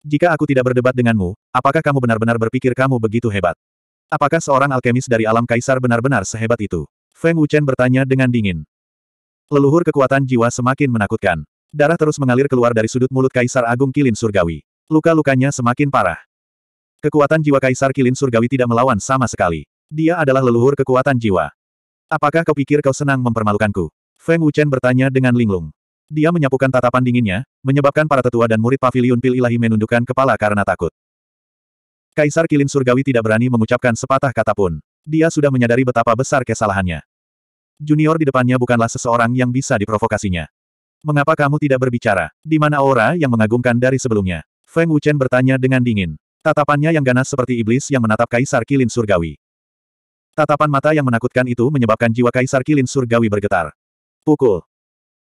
Jika aku tidak berdebat denganmu, apakah kamu benar-benar berpikir kamu begitu hebat? Apakah seorang alkemis dari alam kaisar benar-benar sehebat itu? Feng Wuchen bertanya dengan dingin. Leluhur kekuatan jiwa semakin menakutkan. Darah terus mengalir keluar dari sudut mulut Kaisar Agung Kilin Surgawi. Luka-lukanya semakin parah. Kekuatan jiwa Kaisar Kilin Surgawi tidak melawan sama sekali. Dia adalah leluhur kekuatan jiwa. Apakah kau pikir kau senang mempermalukanku? Feng Wuchen bertanya dengan linglung. Dia menyapukan tatapan dinginnya, menyebabkan para tetua dan murid pavilion pil ilahi menundukkan kepala karena takut. Kaisar Kilin Surgawi tidak berani mengucapkan sepatah kata pun. Dia sudah menyadari betapa besar kesalahannya. Junior di depannya bukanlah seseorang yang bisa diprovokasinya. Mengapa kamu tidak berbicara? Di mana aura yang mengagumkan dari sebelumnya? Feng Wuchen bertanya dengan dingin. Tatapannya yang ganas seperti iblis yang menatap Kaisar Kilin Surgawi. Tatapan mata yang menakutkan itu menyebabkan jiwa Kaisar Kilin Surgawi bergetar. Pukul.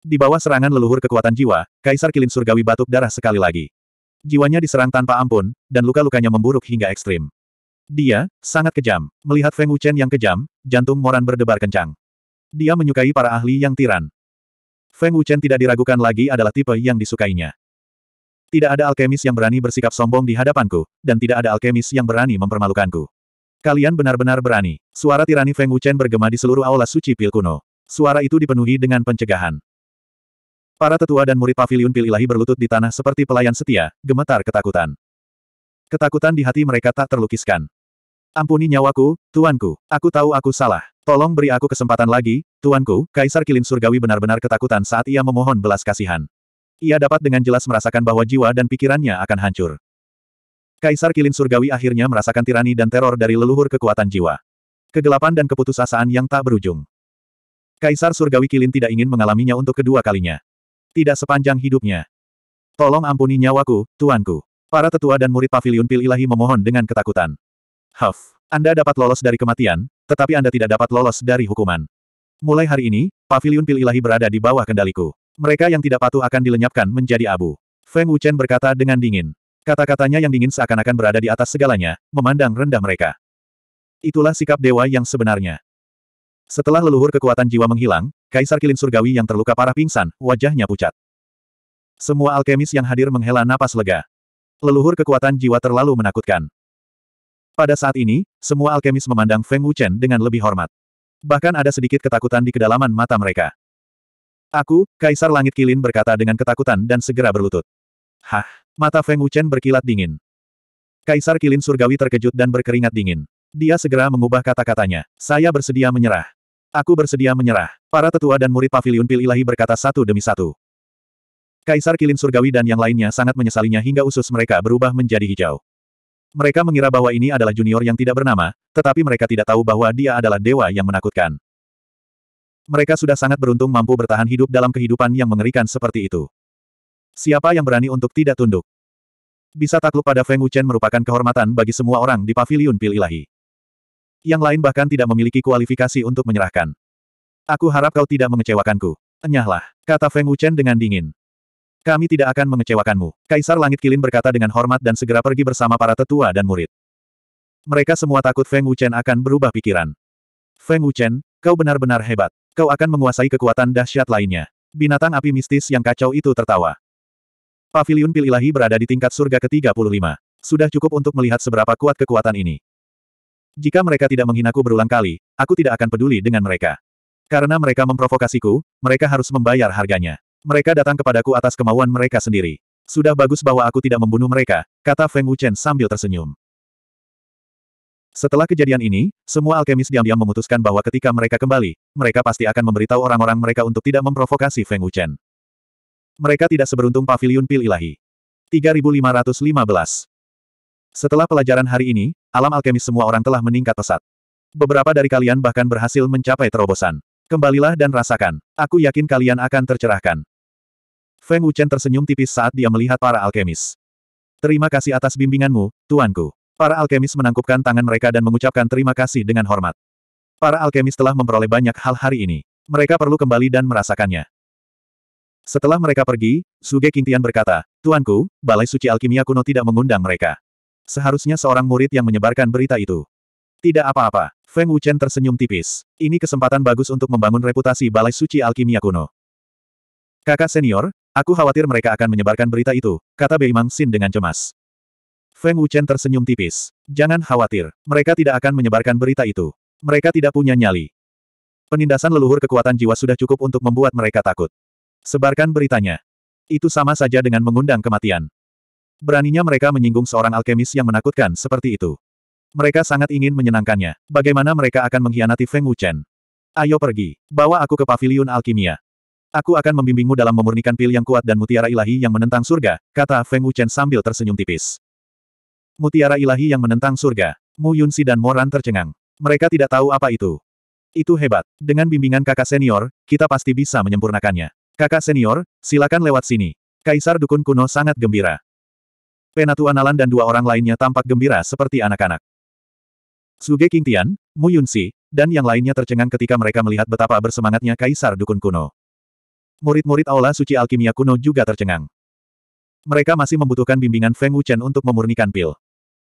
Di bawah serangan leluhur kekuatan jiwa, Kaisar Kilin Surgawi batuk darah sekali lagi. Jiwanya diserang tanpa ampun, dan luka-lukanya memburuk hingga ekstrim. Dia, sangat kejam. Melihat Feng Wuchen yang kejam, jantung Moran berdebar kencang. Dia menyukai para ahli yang tiran. Feng Wuchen tidak diragukan lagi adalah tipe yang disukainya. Tidak ada alkemis yang berani bersikap sombong di hadapanku, dan tidak ada alkemis yang berani mempermalukanku. Kalian benar-benar berani. Suara tirani Feng Wuchen bergema di seluruh aula suci pil kuno. Suara itu dipenuhi dengan pencegahan. Para tetua dan murid pavilion pil ilahi berlutut di tanah seperti pelayan setia, gemetar ketakutan. Ketakutan di hati mereka tak terlukiskan. Ampuni nyawaku, tuanku. Aku tahu aku salah. Tolong beri aku kesempatan lagi, tuanku. Kaisar Kilin Surgawi benar-benar ketakutan saat ia memohon belas kasihan ia dapat dengan jelas merasakan bahwa jiwa dan pikirannya akan hancur. Kaisar Kilin Surgawi akhirnya merasakan tirani dan teror dari leluhur kekuatan jiwa. Kegelapan dan keputusasaan yang tak berujung. Kaisar Surgawi Kilin tidak ingin mengalaminya untuk kedua kalinya. Tidak sepanjang hidupnya. Tolong ampuni nyawaku, tuanku. Para tetua dan murid pavilion pil ilahi memohon dengan ketakutan. Huff, Anda dapat lolos dari kematian, tetapi Anda tidak dapat lolos dari hukuman. Mulai hari ini, pavilion pil ilahi berada di bawah kendaliku. Mereka yang tidak patuh akan dilenyapkan menjadi abu. Feng Wuchen berkata dengan dingin. Kata-katanya yang dingin seakan-akan berada di atas segalanya, memandang rendah mereka. Itulah sikap dewa yang sebenarnya. Setelah leluhur kekuatan jiwa menghilang, Kaisar Kilin Surgawi yang terluka parah pingsan, wajahnya pucat. Semua alkemis yang hadir menghela napas lega. Leluhur kekuatan jiwa terlalu menakutkan. Pada saat ini, semua alkemis memandang Feng Wuchen dengan lebih hormat. Bahkan ada sedikit ketakutan di kedalaman mata mereka. Aku, Kaisar Langit Kilin berkata dengan ketakutan dan segera berlutut. Hah, mata Feng Wuchen berkilat dingin. Kaisar Kilin Surgawi terkejut dan berkeringat dingin. Dia segera mengubah kata-katanya. Saya bersedia menyerah. Aku bersedia menyerah. Para tetua dan murid pavilion pil ilahi berkata satu demi satu. Kaisar Kilin Surgawi dan yang lainnya sangat menyesalinya hingga usus mereka berubah menjadi hijau. Mereka mengira bahwa ini adalah junior yang tidak bernama, tetapi mereka tidak tahu bahwa dia adalah dewa yang menakutkan. Mereka sudah sangat beruntung mampu bertahan hidup dalam kehidupan yang mengerikan seperti itu. Siapa yang berani untuk tidak tunduk? Bisa takluk pada Feng Wuchen merupakan kehormatan bagi semua orang di Paviliun pil ilahi. Yang lain bahkan tidak memiliki kualifikasi untuk menyerahkan. Aku harap kau tidak mengecewakanku. Enyahlah, kata Feng Wuchen dengan dingin. Kami tidak akan mengecewakanmu. Kaisar Langit Kilin berkata dengan hormat dan segera pergi bersama para tetua dan murid. Mereka semua takut Feng Wuchen akan berubah pikiran. Feng Wuchen, kau benar-benar hebat. Kau akan menguasai kekuatan dahsyat lainnya. Binatang api mistis yang kacau itu tertawa. Paviliun pil ilahi berada di tingkat surga ke-35. Sudah cukup untuk melihat seberapa kuat kekuatan ini. Jika mereka tidak menghinaku berulang kali, aku tidak akan peduli dengan mereka. Karena mereka memprovokasiku, mereka harus membayar harganya. Mereka datang kepadaku atas kemauan mereka sendiri. Sudah bagus bahwa aku tidak membunuh mereka, kata Feng Wuchen sambil tersenyum. Setelah kejadian ini, semua alkemis diam-diam memutuskan bahwa ketika mereka kembali, mereka pasti akan memberitahu orang-orang mereka untuk tidak memprovokasi Feng Wuchen. Mereka tidak seberuntung pavilion pil ilahi. 3515 Setelah pelajaran hari ini, alam alkemis semua orang telah meningkat pesat. Beberapa dari kalian bahkan berhasil mencapai terobosan. Kembalilah dan rasakan. Aku yakin kalian akan tercerahkan. Feng Wuchen tersenyum tipis saat dia melihat para alkemis. Terima kasih atas bimbinganmu, tuanku. Para alkemis menangkupkan tangan mereka dan mengucapkan terima kasih dengan hormat. Para alkemis telah memperoleh banyak hal hari ini. Mereka perlu kembali dan merasakannya. Setelah mereka pergi, Suge Kingtian berkata, Tuanku, Balai Suci Alkimia kuno tidak mengundang mereka. Seharusnya seorang murid yang menyebarkan berita itu. Tidak apa-apa, Feng Wuchen tersenyum tipis. Ini kesempatan bagus untuk membangun reputasi Balai Suci Alkimia kuno. Kakak senior, aku khawatir mereka akan menyebarkan berita itu, kata Beimang Xin dengan cemas. Feng Wuchen tersenyum tipis. Jangan khawatir, mereka tidak akan menyebarkan berita itu. Mereka tidak punya nyali. Penindasan leluhur kekuatan jiwa sudah cukup untuk membuat mereka takut. Sebarkan beritanya. Itu sama saja dengan mengundang kematian. Beraninya mereka menyinggung seorang alkemis yang menakutkan seperti itu. Mereka sangat ingin menyenangkannya. Bagaimana mereka akan mengkhianati Feng Wuchen? Ayo pergi. Bawa aku ke paviliun alkimia. Aku akan membimbingmu dalam memurnikan pil yang kuat dan mutiara ilahi yang menentang surga, kata Feng Wuchen sambil tersenyum tipis. Mutiara ilahi yang menentang surga. Mu Yunsi dan Moran tercengang. Mereka tidak tahu apa itu. Itu hebat. Dengan bimbingan kakak senior, kita pasti bisa menyempurnakannya. Kakak senior, silakan lewat sini. Kaisar Dukun Kuno sangat gembira. Penatu Analan dan dua orang lainnya tampak gembira seperti anak-anak. Suge Tian, Mu Yunsi, dan yang lainnya tercengang ketika mereka melihat betapa bersemangatnya Kaisar Dukun Kuno. Murid-murid Aula Suci Alkimia Kuno juga tercengang. Mereka masih membutuhkan bimbingan Feng Wuchen untuk memurnikan pil.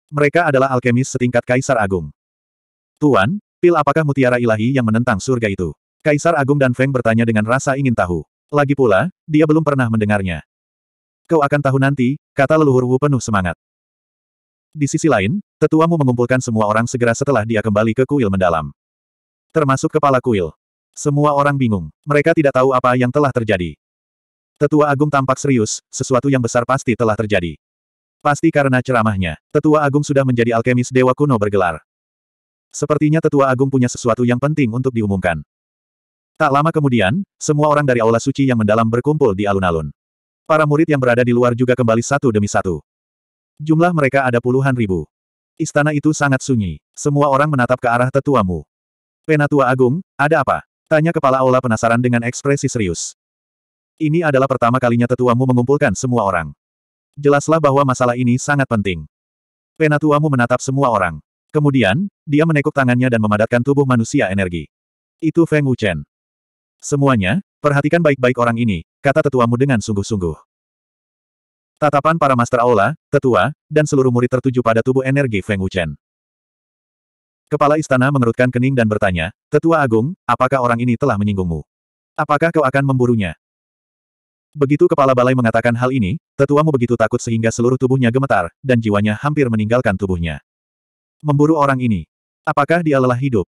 Mereka adalah alkemis setingkat Kaisar Agung. Tuan, pil apakah mutiara ilahi yang menentang surga itu? Kaisar Agung dan Feng bertanya dengan rasa ingin tahu. Lagi pula, dia belum pernah mendengarnya. Kau akan tahu nanti, kata leluhur Wu penuh semangat. Di sisi lain, tetuamu mengumpulkan semua orang segera setelah dia kembali ke kuil mendalam. Termasuk kepala kuil. Semua orang bingung. Mereka tidak tahu apa yang telah terjadi. Tetua Agung tampak serius, sesuatu yang besar pasti telah terjadi. Pasti karena ceramahnya, tetua agung sudah menjadi alkemis dewa kuno bergelar. Sepertinya tetua agung punya sesuatu yang penting untuk diumumkan. Tak lama kemudian, semua orang dari aula suci yang mendalam berkumpul di alun-alun. Para murid yang berada di luar juga kembali satu demi satu. Jumlah mereka ada puluhan ribu. Istana itu sangat sunyi. Semua orang menatap ke arah tetuamu. Penatua Agung, ada apa? Tanya kepala aula penasaran dengan ekspresi serius. Ini adalah pertama kalinya tetuamu mengumpulkan semua orang jelaslah bahwa masalah ini sangat penting. Penatuamu menatap semua orang. Kemudian, dia menekuk tangannya dan memadatkan tubuh manusia energi. Itu Feng Wuchen. Semuanya, perhatikan baik-baik orang ini, kata tetuamu dengan sungguh-sungguh. Tatapan para Master Aula, tetua, dan seluruh murid tertuju pada tubuh energi Feng Wuchen. Kepala istana mengerutkan kening dan bertanya, Tetua Agung, apakah orang ini telah menyinggungmu? Apakah kau akan memburunya? Begitu kepala balai mengatakan hal ini, tetuamu begitu takut sehingga seluruh tubuhnya gemetar, dan jiwanya hampir meninggalkan tubuhnya. Memburu orang ini. Apakah dia lelah hidup?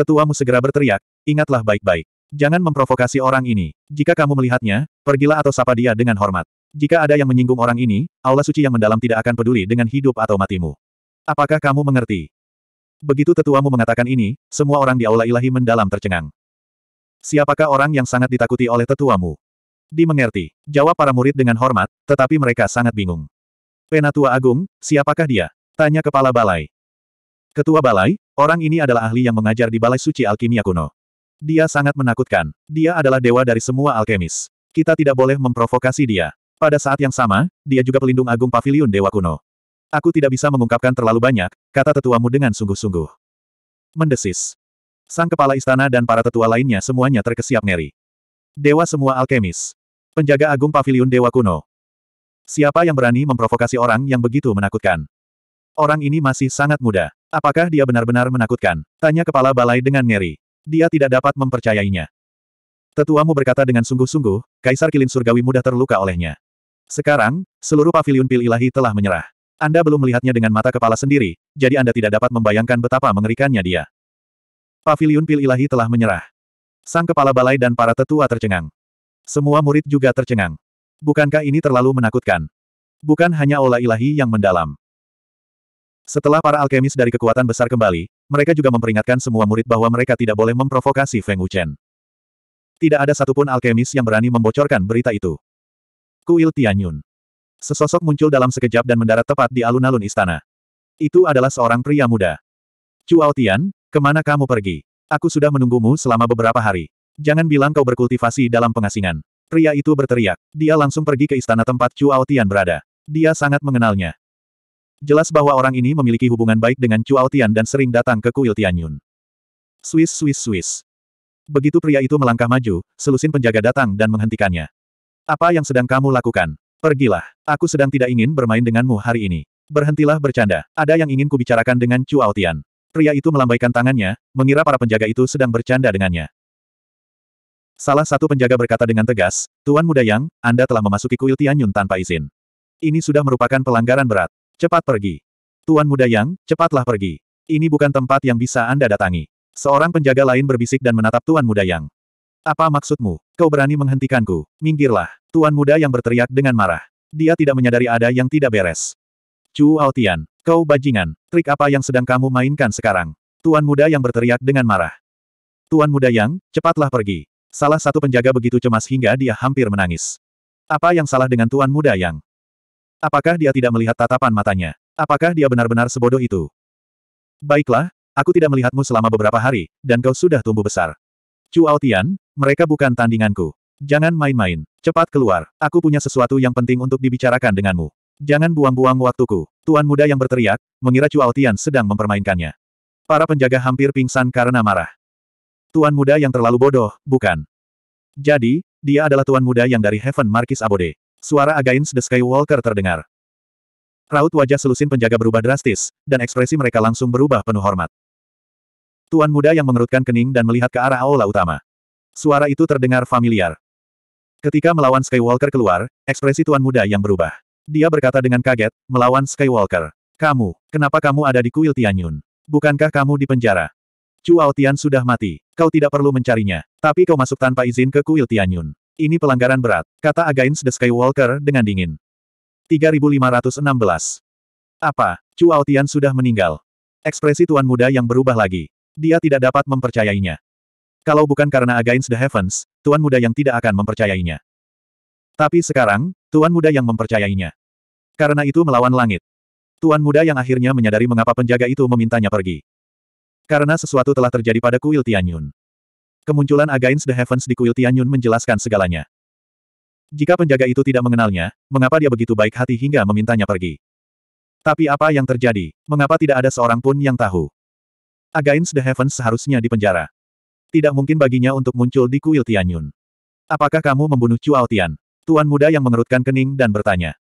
Tetuamu segera berteriak, ingatlah baik-baik. Jangan memprovokasi orang ini. Jika kamu melihatnya, pergilah atau sapa dia dengan hormat. Jika ada yang menyinggung orang ini, Allah suci yang mendalam tidak akan peduli dengan hidup atau matimu. Apakah kamu mengerti? Begitu tetuamu mengatakan ini, semua orang di aula ilahi mendalam tercengang. Siapakah orang yang sangat ditakuti oleh tetuamu? Dimengerti, jawab para murid dengan hormat, tetapi mereka sangat bingung. Penatua Agung, siapakah dia? Tanya kepala balai. Ketua balai, orang ini adalah ahli yang mengajar di Balai Suci Alkimia Kuno. Dia sangat menakutkan. Dia adalah dewa dari semua alkemis. Kita tidak boleh memprovokasi dia. Pada saat yang sama, dia juga pelindung agung pavilion dewa kuno. Aku tidak bisa mengungkapkan terlalu banyak, kata tetuamu dengan sungguh-sungguh. Mendesis. Sang kepala istana dan para tetua lainnya semuanya terkesiap ngeri. Dewa semua alkemis. Penjaga agung paviliun Dewa kuno. Siapa yang berani memprovokasi orang yang begitu menakutkan? Orang ini masih sangat muda. Apakah dia benar-benar menakutkan? Tanya kepala balai dengan ngeri. Dia tidak dapat mempercayainya. Tetuamu berkata dengan sungguh-sungguh, Kaisar Kilin Surgawi mudah terluka olehnya. Sekarang, seluruh paviliun pil ilahi telah menyerah. Anda belum melihatnya dengan mata kepala sendiri, jadi Anda tidak dapat membayangkan betapa mengerikannya dia. Paviliun pil ilahi telah menyerah. Sang kepala balai dan para tetua tercengang. Semua murid juga tercengang. Bukankah ini terlalu menakutkan? Bukan hanya olah ilahi yang mendalam. Setelah para alkemis dari kekuatan besar kembali, mereka juga memperingatkan semua murid bahwa mereka tidak boleh memprovokasi Feng Wuchen. Tidak ada satupun alkemis yang berani membocorkan berita itu. Kuil Tianyun. Sesosok muncul dalam sekejap dan mendarat tepat di alun-alun istana. Itu adalah seorang pria muda. Cuao Tian, kemana kamu pergi? Aku sudah menunggumu selama beberapa hari. Jangan bilang kau berkultivasi dalam pengasingan. Pria itu berteriak. Dia langsung pergi ke istana tempat Chu Tian berada. Dia sangat mengenalnya. Jelas bahwa orang ini memiliki hubungan baik dengan Chu Tian dan sering datang ke kuil Tianyun. Swiss, Swiss, Swiss. Begitu pria itu melangkah maju, selusin penjaga datang dan menghentikannya. Apa yang sedang kamu lakukan? Pergilah. Aku sedang tidak ingin bermain denganmu hari ini. Berhentilah bercanda. Ada yang ingin kubicarakan dengan Chu Tian. Pria itu melambaikan tangannya, mengira para penjaga itu sedang bercanda dengannya. Salah satu penjaga berkata dengan tegas, Tuan Muda Yang, Anda telah memasuki kuil Tianyun tanpa izin. Ini sudah merupakan pelanggaran berat. Cepat pergi. Tuan Muda Yang, cepatlah pergi. Ini bukan tempat yang bisa Anda datangi. Seorang penjaga lain berbisik dan menatap Tuan Muda Yang. Apa maksudmu? Kau berani menghentikanku? Minggirlah. Tuan Muda Yang berteriak dengan marah. Dia tidak menyadari ada yang tidak beres. Chu Aotian, Kau bajingan, trik apa yang sedang kamu mainkan sekarang? Tuan muda yang berteriak dengan marah. Tuan muda yang, cepatlah pergi. Salah satu penjaga begitu cemas hingga dia hampir menangis. Apa yang salah dengan tuan muda yang? Apakah dia tidak melihat tatapan matanya? Apakah dia benar-benar sebodoh itu? Baiklah, aku tidak melihatmu selama beberapa hari, dan kau sudah tumbuh besar. Chu Aotian, mereka bukan tandinganku. Jangan main-main. Cepat keluar. Aku punya sesuatu yang penting untuk dibicarakan denganmu. Jangan buang-buang waktuku. Tuan muda yang berteriak, mengira Chu Tian sedang mempermainkannya. Para penjaga hampir pingsan karena marah. Tuan muda yang terlalu bodoh, bukan? Jadi, dia adalah tuan muda yang dari Heaven Markis Abode. Suara Agains the Skywalker terdengar. Raut wajah selusin penjaga berubah drastis, dan ekspresi mereka langsung berubah penuh hormat. Tuan muda yang mengerutkan kening dan melihat ke arah aula utama. Suara itu terdengar familiar. Ketika melawan Skywalker keluar, ekspresi tuan muda yang berubah. Dia berkata dengan kaget, melawan Skywalker. Kamu, kenapa kamu ada di kuil Tianyun? Bukankah kamu di penjara? Chu Tian sudah mati. Kau tidak perlu mencarinya. Tapi kau masuk tanpa izin ke kuil Tianyun. Ini pelanggaran berat, kata Against the Skywalker dengan dingin. 3516. Apa? Chu Tian sudah meninggal. Ekspresi tuan muda yang berubah lagi. Dia tidak dapat mempercayainya. Kalau bukan karena Against the Heavens, tuan muda yang tidak akan mempercayainya. Tapi sekarang, Tuan Muda yang mempercayainya. Karena itu melawan langit. Tuan Muda yang akhirnya menyadari mengapa penjaga itu memintanya pergi. Karena sesuatu telah terjadi pada kuil Tianyun. Kemunculan Agains the Heavens di kuil Tianyun menjelaskan segalanya. Jika penjaga itu tidak mengenalnya, mengapa dia begitu baik hati hingga memintanya pergi? Tapi apa yang terjadi? Mengapa tidak ada seorang pun yang tahu? Agains the Heavens seharusnya dipenjara. Tidak mungkin baginya untuk muncul di kuil Tianyun. Apakah kamu membunuh Chuao Tian? Tuan muda yang mengerutkan kening dan bertanya.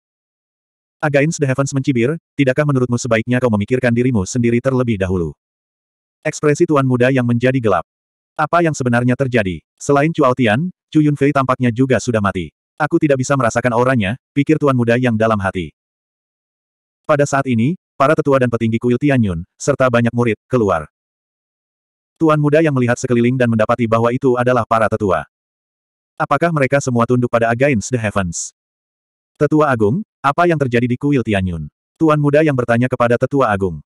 Against the Heavens mencibir, tidakkah menurutmu sebaiknya kau memikirkan dirimu sendiri terlebih dahulu? Ekspresi tuan muda yang menjadi gelap. Apa yang sebenarnya terjadi? Selain Chu Aotian, Chu Yunfei tampaknya juga sudah mati. Aku tidak bisa merasakan auranya, pikir tuan muda yang dalam hati. Pada saat ini, para tetua dan petinggi kuil Tianyun, serta banyak murid, keluar. Tuan muda yang melihat sekeliling dan mendapati bahwa itu adalah para tetua. Apakah mereka semua tunduk pada Against the Heavens? Tetua Agung, apa yang terjadi di kuil Tianyun? Tuan muda yang bertanya kepada Tetua Agung.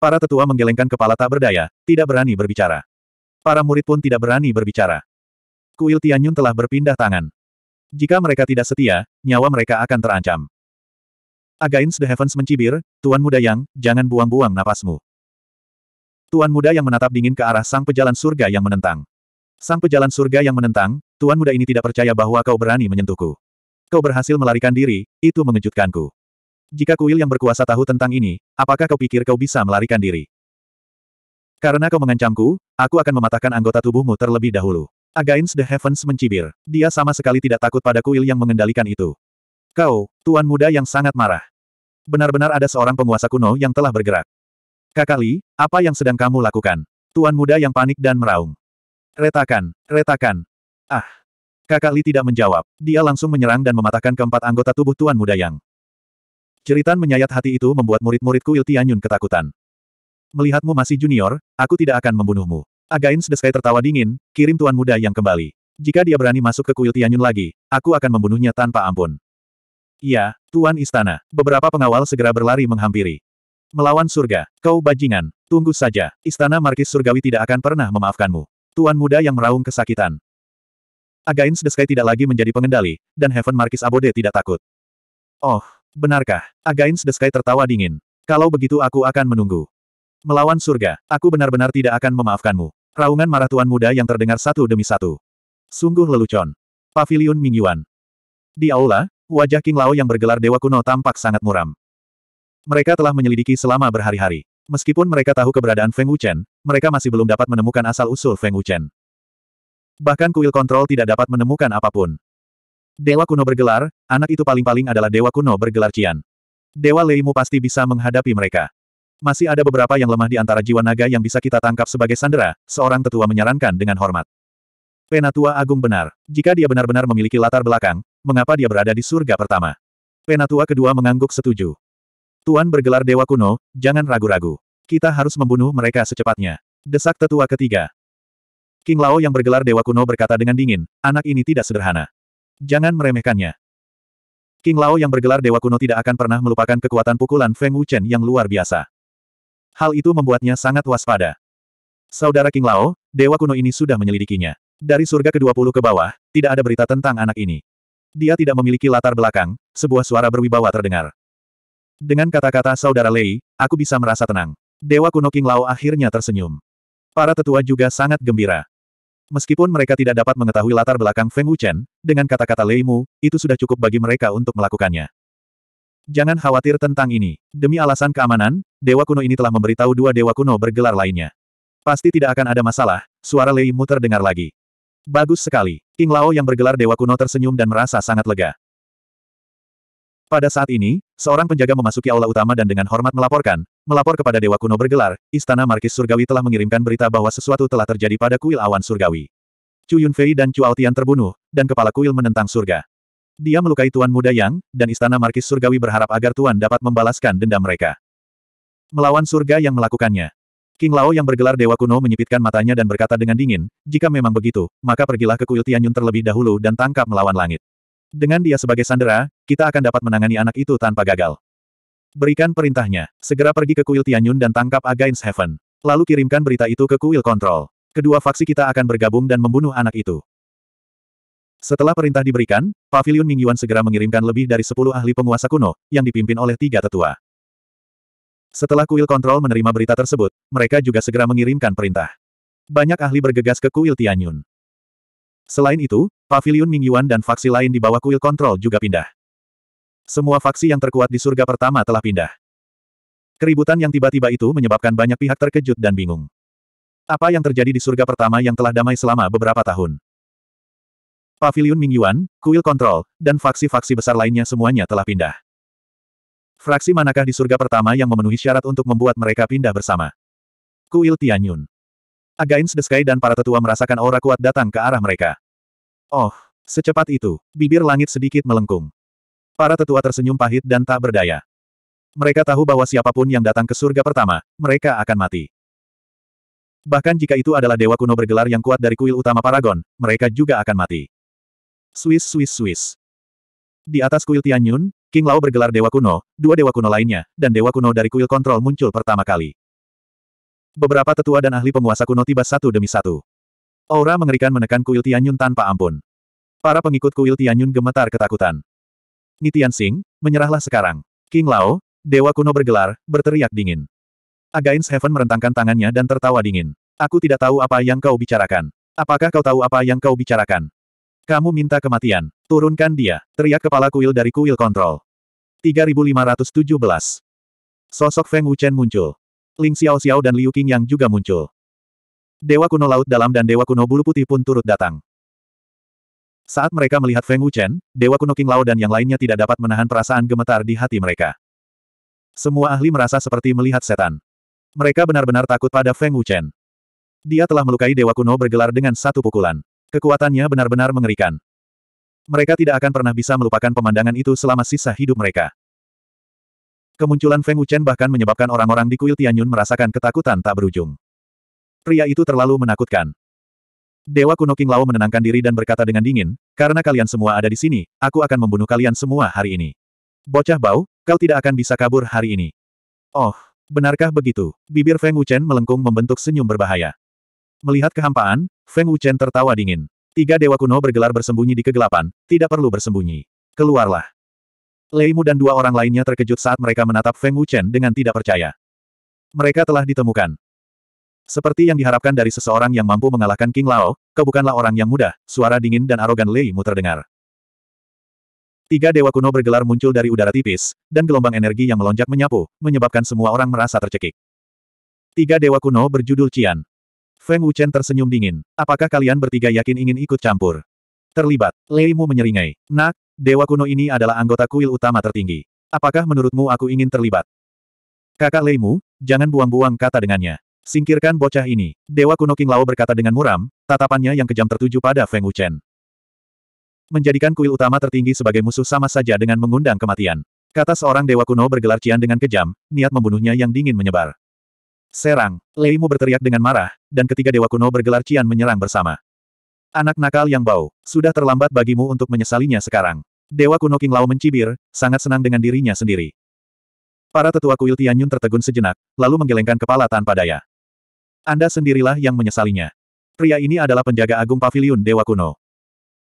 Para tetua menggelengkan kepala tak berdaya, tidak berani berbicara. Para murid pun tidak berani berbicara. Kuil Tianyun telah berpindah tangan. Jika mereka tidak setia, nyawa mereka akan terancam. Against the Heavens mencibir, Tuan Muda Yang, jangan buang-buang napasmu. Tuan Muda Yang menatap dingin ke arah sang pejalan surga yang menentang. Sang pejalan surga yang menentang, tuan muda ini tidak percaya bahwa kau berani menyentuhku. Kau berhasil melarikan diri, itu mengejutkanku. Jika kuil yang berkuasa tahu tentang ini, apakah kau pikir kau bisa melarikan diri? Karena kau mengancamku, aku akan mematahkan anggota tubuhmu terlebih dahulu. Against the Heavens mencibir. Dia sama sekali tidak takut pada kuil yang mengendalikan itu. Kau, tuan muda yang sangat marah. Benar-benar ada seorang penguasa kuno yang telah bergerak. Kakali, apa yang sedang kamu lakukan? Tuan muda yang panik dan meraung. Retakan, retakan. Ah. Kakak Li tidak menjawab. Dia langsung menyerang dan mematahkan keempat anggota tubuh Tuan Muda Yang. Ceritan menyayat hati itu membuat murid-muridku kuil Tianyun ketakutan. Melihatmu masih junior, aku tidak akan membunuhmu. Agains Deskai tertawa dingin, kirim Tuan Muda Yang kembali. Jika dia berani masuk ke kuil Tianyun lagi, aku akan membunuhnya tanpa ampun. Iya, Tuan Istana. Beberapa pengawal segera berlari menghampiri. Melawan surga, kau bajingan. Tunggu saja, Istana Markis Surgawi tidak akan pernah memaafkanmu. Tuan muda yang meraung kesakitan. Agains the Sky tidak lagi menjadi pengendali, dan Heaven Markis Abode tidak takut. Oh, benarkah? Agains the Sky tertawa dingin. Kalau begitu aku akan menunggu. Melawan surga, aku benar-benar tidak akan memaafkanmu. Raungan marah tuan muda yang terdengar satu demi satu. Sungguh lelucon. Pavilion Mingyuan. Di aula, wajah King Lao yang bergelar dewa kuno tampak sangat muram. Mereka telah menyelidiki selama berhari-hari. Meskipun mereka tahu keberadaan Feng Wuchen, mereka masih belum dapat menemukan asal-usul Feng Wuchen. Bahkan kuil kontrol tidak dapat menemukan apapun. Dewa kuno bergelar, anak itu paling-paling adalah dewa kuno bergelar Cian. Dewa Leimu pasti bisa menghadapi mereka. Masih ada beberapa yang lemah di antara jiwa naga yang bisa kita tangkap sebagai sandera, seorang tetua menyarankan dengan hormat. Penatua Agung benar. Jika dia benar-benar memiliki latar belakang, mengapa dia berada di surga pertama? Penatua kedua mengangguk setuju. Tuan bergelar dewa kuno, jangan ragu-ragu. Kita harus membunuh mereka secepatnya. Desak tetua ketiga. King Lao yang bergelar Dewa Kuno berkata dengan dingin, anak ini tidak sederhana. Jangan meremehkannya. King Lao yang bergelar Dewa Kuno tidak akan pernah melupakan kekuatan pukulan Feng Wuchen yang luar biasa. Hal itu membuatnya sangat waspada. Saudara King Lao, Dewa Kuno ini sudah menyelidikinya. Dari surga ke-20 ke bawah, tidak ada berita tentang anak ini. Dia tidak memiliki latar belakang, sebuah suara berwibawa terdengar. Dengan kata-kata saudara Lei, aku bisa merasa tenang. Dewa kuno King Lao akhirnya tersenyum. Para tetua juga sangat gembira. Meskipun mereka tidak dapat mengetahui latar belakang Feng Wuchen, dengan kata-kata Lei Mu, itu sudah cukup bagi mereka untuk melakukannya. Jangan khawatir tentang ini. Demi alasan keamanan, Dewa kuno ini telah memberitahu dua Dewa kuno bergelar lainnya. Pasti tidak akan ada masalah, suara Lei Mu terdengar lagi. Bagus sekali. King Lao yang bergelar Dewa kuno tersenyum dan merasa sangat lega. Pada saat ini, seorang penjaga memasuki aula utama dan dengan hormat melaporkan, melapor kepada Dewa Kuno bergelar, Istana Markis Surgawi telah mengirimkan berita bahwa sesuatu telah terjadi pada kuil awan surgawi. Chu Yunfei dan Chu Aotian terbunuh, dan kepala kuil menentang surga. Dia melukai Tuan Muda Yang, dan Istana Markis Surgawi berharap agar Tuan dapat membalaskan dendam mereka. Melawan surga yang melakukannya. King Lao yang bergelar Dewa Kuno menyipitkan matanya dan berkata dengan dingin, jika memang begitu, maka pergilah ke kuil Tianyun terlebih dahulu dan tangkap melawan langit. Dengan dia sebagai sandera, kita akan dapat menangani anak itu tanpa gagal. Berikan perintahnya. Segera pergi ke kuil Tianyun dan tangkap Against Heaven. Lalu kirimkan berita itu ke kuil kontrol. Kedua faksi kita akan bergabung dan membunuh anak itu. Setelah perintah diberikan, Pavilion Mingyuan segera mengirimkan lebih dari 10 ahli penguasa kuno, yang dipimpin oleh tiga tetua. Setelah kuil kontrol menerima berita tersebut, mereka juga segera mengirimkan perintah. Banyak ahli bergegas ke kuil Tianyun. Selain itu, pavilion Mingyuan dan faksi lain di bawah kuil kontrol juga pindah. Semua faksi yang terkuat di surga pertama telah pindah. Keributan yang tiba-tiba itu menyebabkan banyak pihak terkejut dan bingung. Apa yang terjadi di surga pertama yang telah damai selama beberapa tahun? Pavilion Mingyuan, kuil kontrol, dan faksi-faksi besar lainnya semuanya telah pindah. Fraksi manakah di surga pertama yang memenuhi syarat untuk membuat mereka pindah bersama? Kuil Tianyun. Against the Sky dan para tetua merasakan aura kuat datang ke arah mereka. Oh, secepat itu, bibir langit sedikit melengkung. Para tetua tersenyum pahit dan tak berdaya. Mereka tahu bahwa siapapun yang datang ke surga pertama, mereka akan mati. Bahkan jika itu adalah dewa kuno bergelar yang kuat dari kuil utama Paragon, mereka juga akan mati. Swiss Swiss Swiss. Di atas kuil Tianyun, King Lao bergelar dewa kuno, dua dewa kuno lainnya, dan dewa kuno dari kuil kontrol muncul pertama kali beberapa tetua dan ahli penguasa kuno tiba satu demi satu. Aura mengerikan menekan kuil Tianyun tanpa ampun. Para pengikut kuil Tianyun gemetar ketakutan. Nitian Singh, menyerahlah sekarang. King Lao, dewa kuno bergelar, berteriak dingin. Agains Heaven merentangkan tangannya dan tertawa dingin. Aku tidak tahu apa yang kau bicarakan. Apakah kau tahu apa yang kau bicarakan? Kamu minta kematian. Turunkan dia, teriak kepala kuil dari kuil kontrol. 3517 Sosok Feng Wuchen muncul. Ling Xiao Xiao dan Liu Qing yang juga muncul. Dewa kuno laut dalam dan dewa kuno bulu putih pun turut datang. Saat mereka melihat Feng Wuchen, Dewa Kuno King Lao dan yang lainnya tidak dapat menahan perasaan gemetar di hati mereka. Semua ahli merasa seperti melihat setan. Mereka benar-benar takut pada Feng Wuchen. Dia telah melukai Dewa Kuno bergelar dengan satu pukulan. Kekuatannya benar-benar mengerikan. Mereka tidak akan pernah bisa melupakan pemandangan itu selama sisa hidup mereka. Kemunculan Feng Wuchen bahkan menyebabkan orang-orang di kuil Tianyun merasakan ketakutan tak berujung. Pria itu terlalu menakutkan. Dewa kuno King Lao menenangkan diri dan berkata dengan dingin, karena kalian semua ada di sini, aku akan membunuh kalian semua hari ini. Bocah bau, kau tidak akan bisa kabur hari ini. Oh, benarkah begitu? Bibir Feng Wuchen melengkung membentuk senyum berbahaya. Melihat kehampaan, Feng Wuchen tertawa dingin. Tiga dewa kuno bergelar bersembunyi di kegelapan, tidak perlu bersembunyi. Keluarlah. Leimu dan dua orang lainnya terkejut saat mereka menatap Feng Wuchen dengan tidak percaya. Mereka telah ditemukan. Seperti yang diharapkan dari seseorang yang mampu mengalahkan King Lao, kau bukanlah orang yang mudah, suara dingin dan arogan Leimu terdengar. Tiga dewa kuno bergelar muncul dari udara tipis, dan gelombang energi yang melonjak menyapu, menyebabkan semua orang merasa tercekik. Tiga dewa kuno berjudul Cian. Feng Wuchen tersenyum dingin. Apakah kalian bertiga yakin ingin ikut campur? Terlibat. Leimu menyeringai. Nak, Dewa kuno ini adalah anggota kuil utama tertinggi. Apakah menurutmu aku ingin terlibat? Kakak Leimu, jangan buang-buang kata dengannya. Singkirkan bocah ini. Dewa kuno King Lao berkata dengan muram, tatapannya yang kejam tertuju pada Feng Wuchen. Menjadikan kuil utama tertinggi sebagai musuh sama saja dengan mengundang kematian. Kata seorang dewa kuno bergelar cian dengan kejam, niat membunuhnya yang dingin menyebar. Serang, Leimu berteriak dengan marah, dan ketiga dewa kuno bergelar cian menyerang bersama. Anak nakal yang bau, sudah terlambat bagimu untuk menyesalinya sekarang. Dewa kuno King Lao mencibir, sangat senang dengan dirinya sendiri. Para tetua kuil Tianyun tertegun sejenak, lalu menggelengkan kepala tanpa daya. Anda sendirilah yang menyesalinya. Pria ini adalah penjaga agung pavilion Dewa Kuno.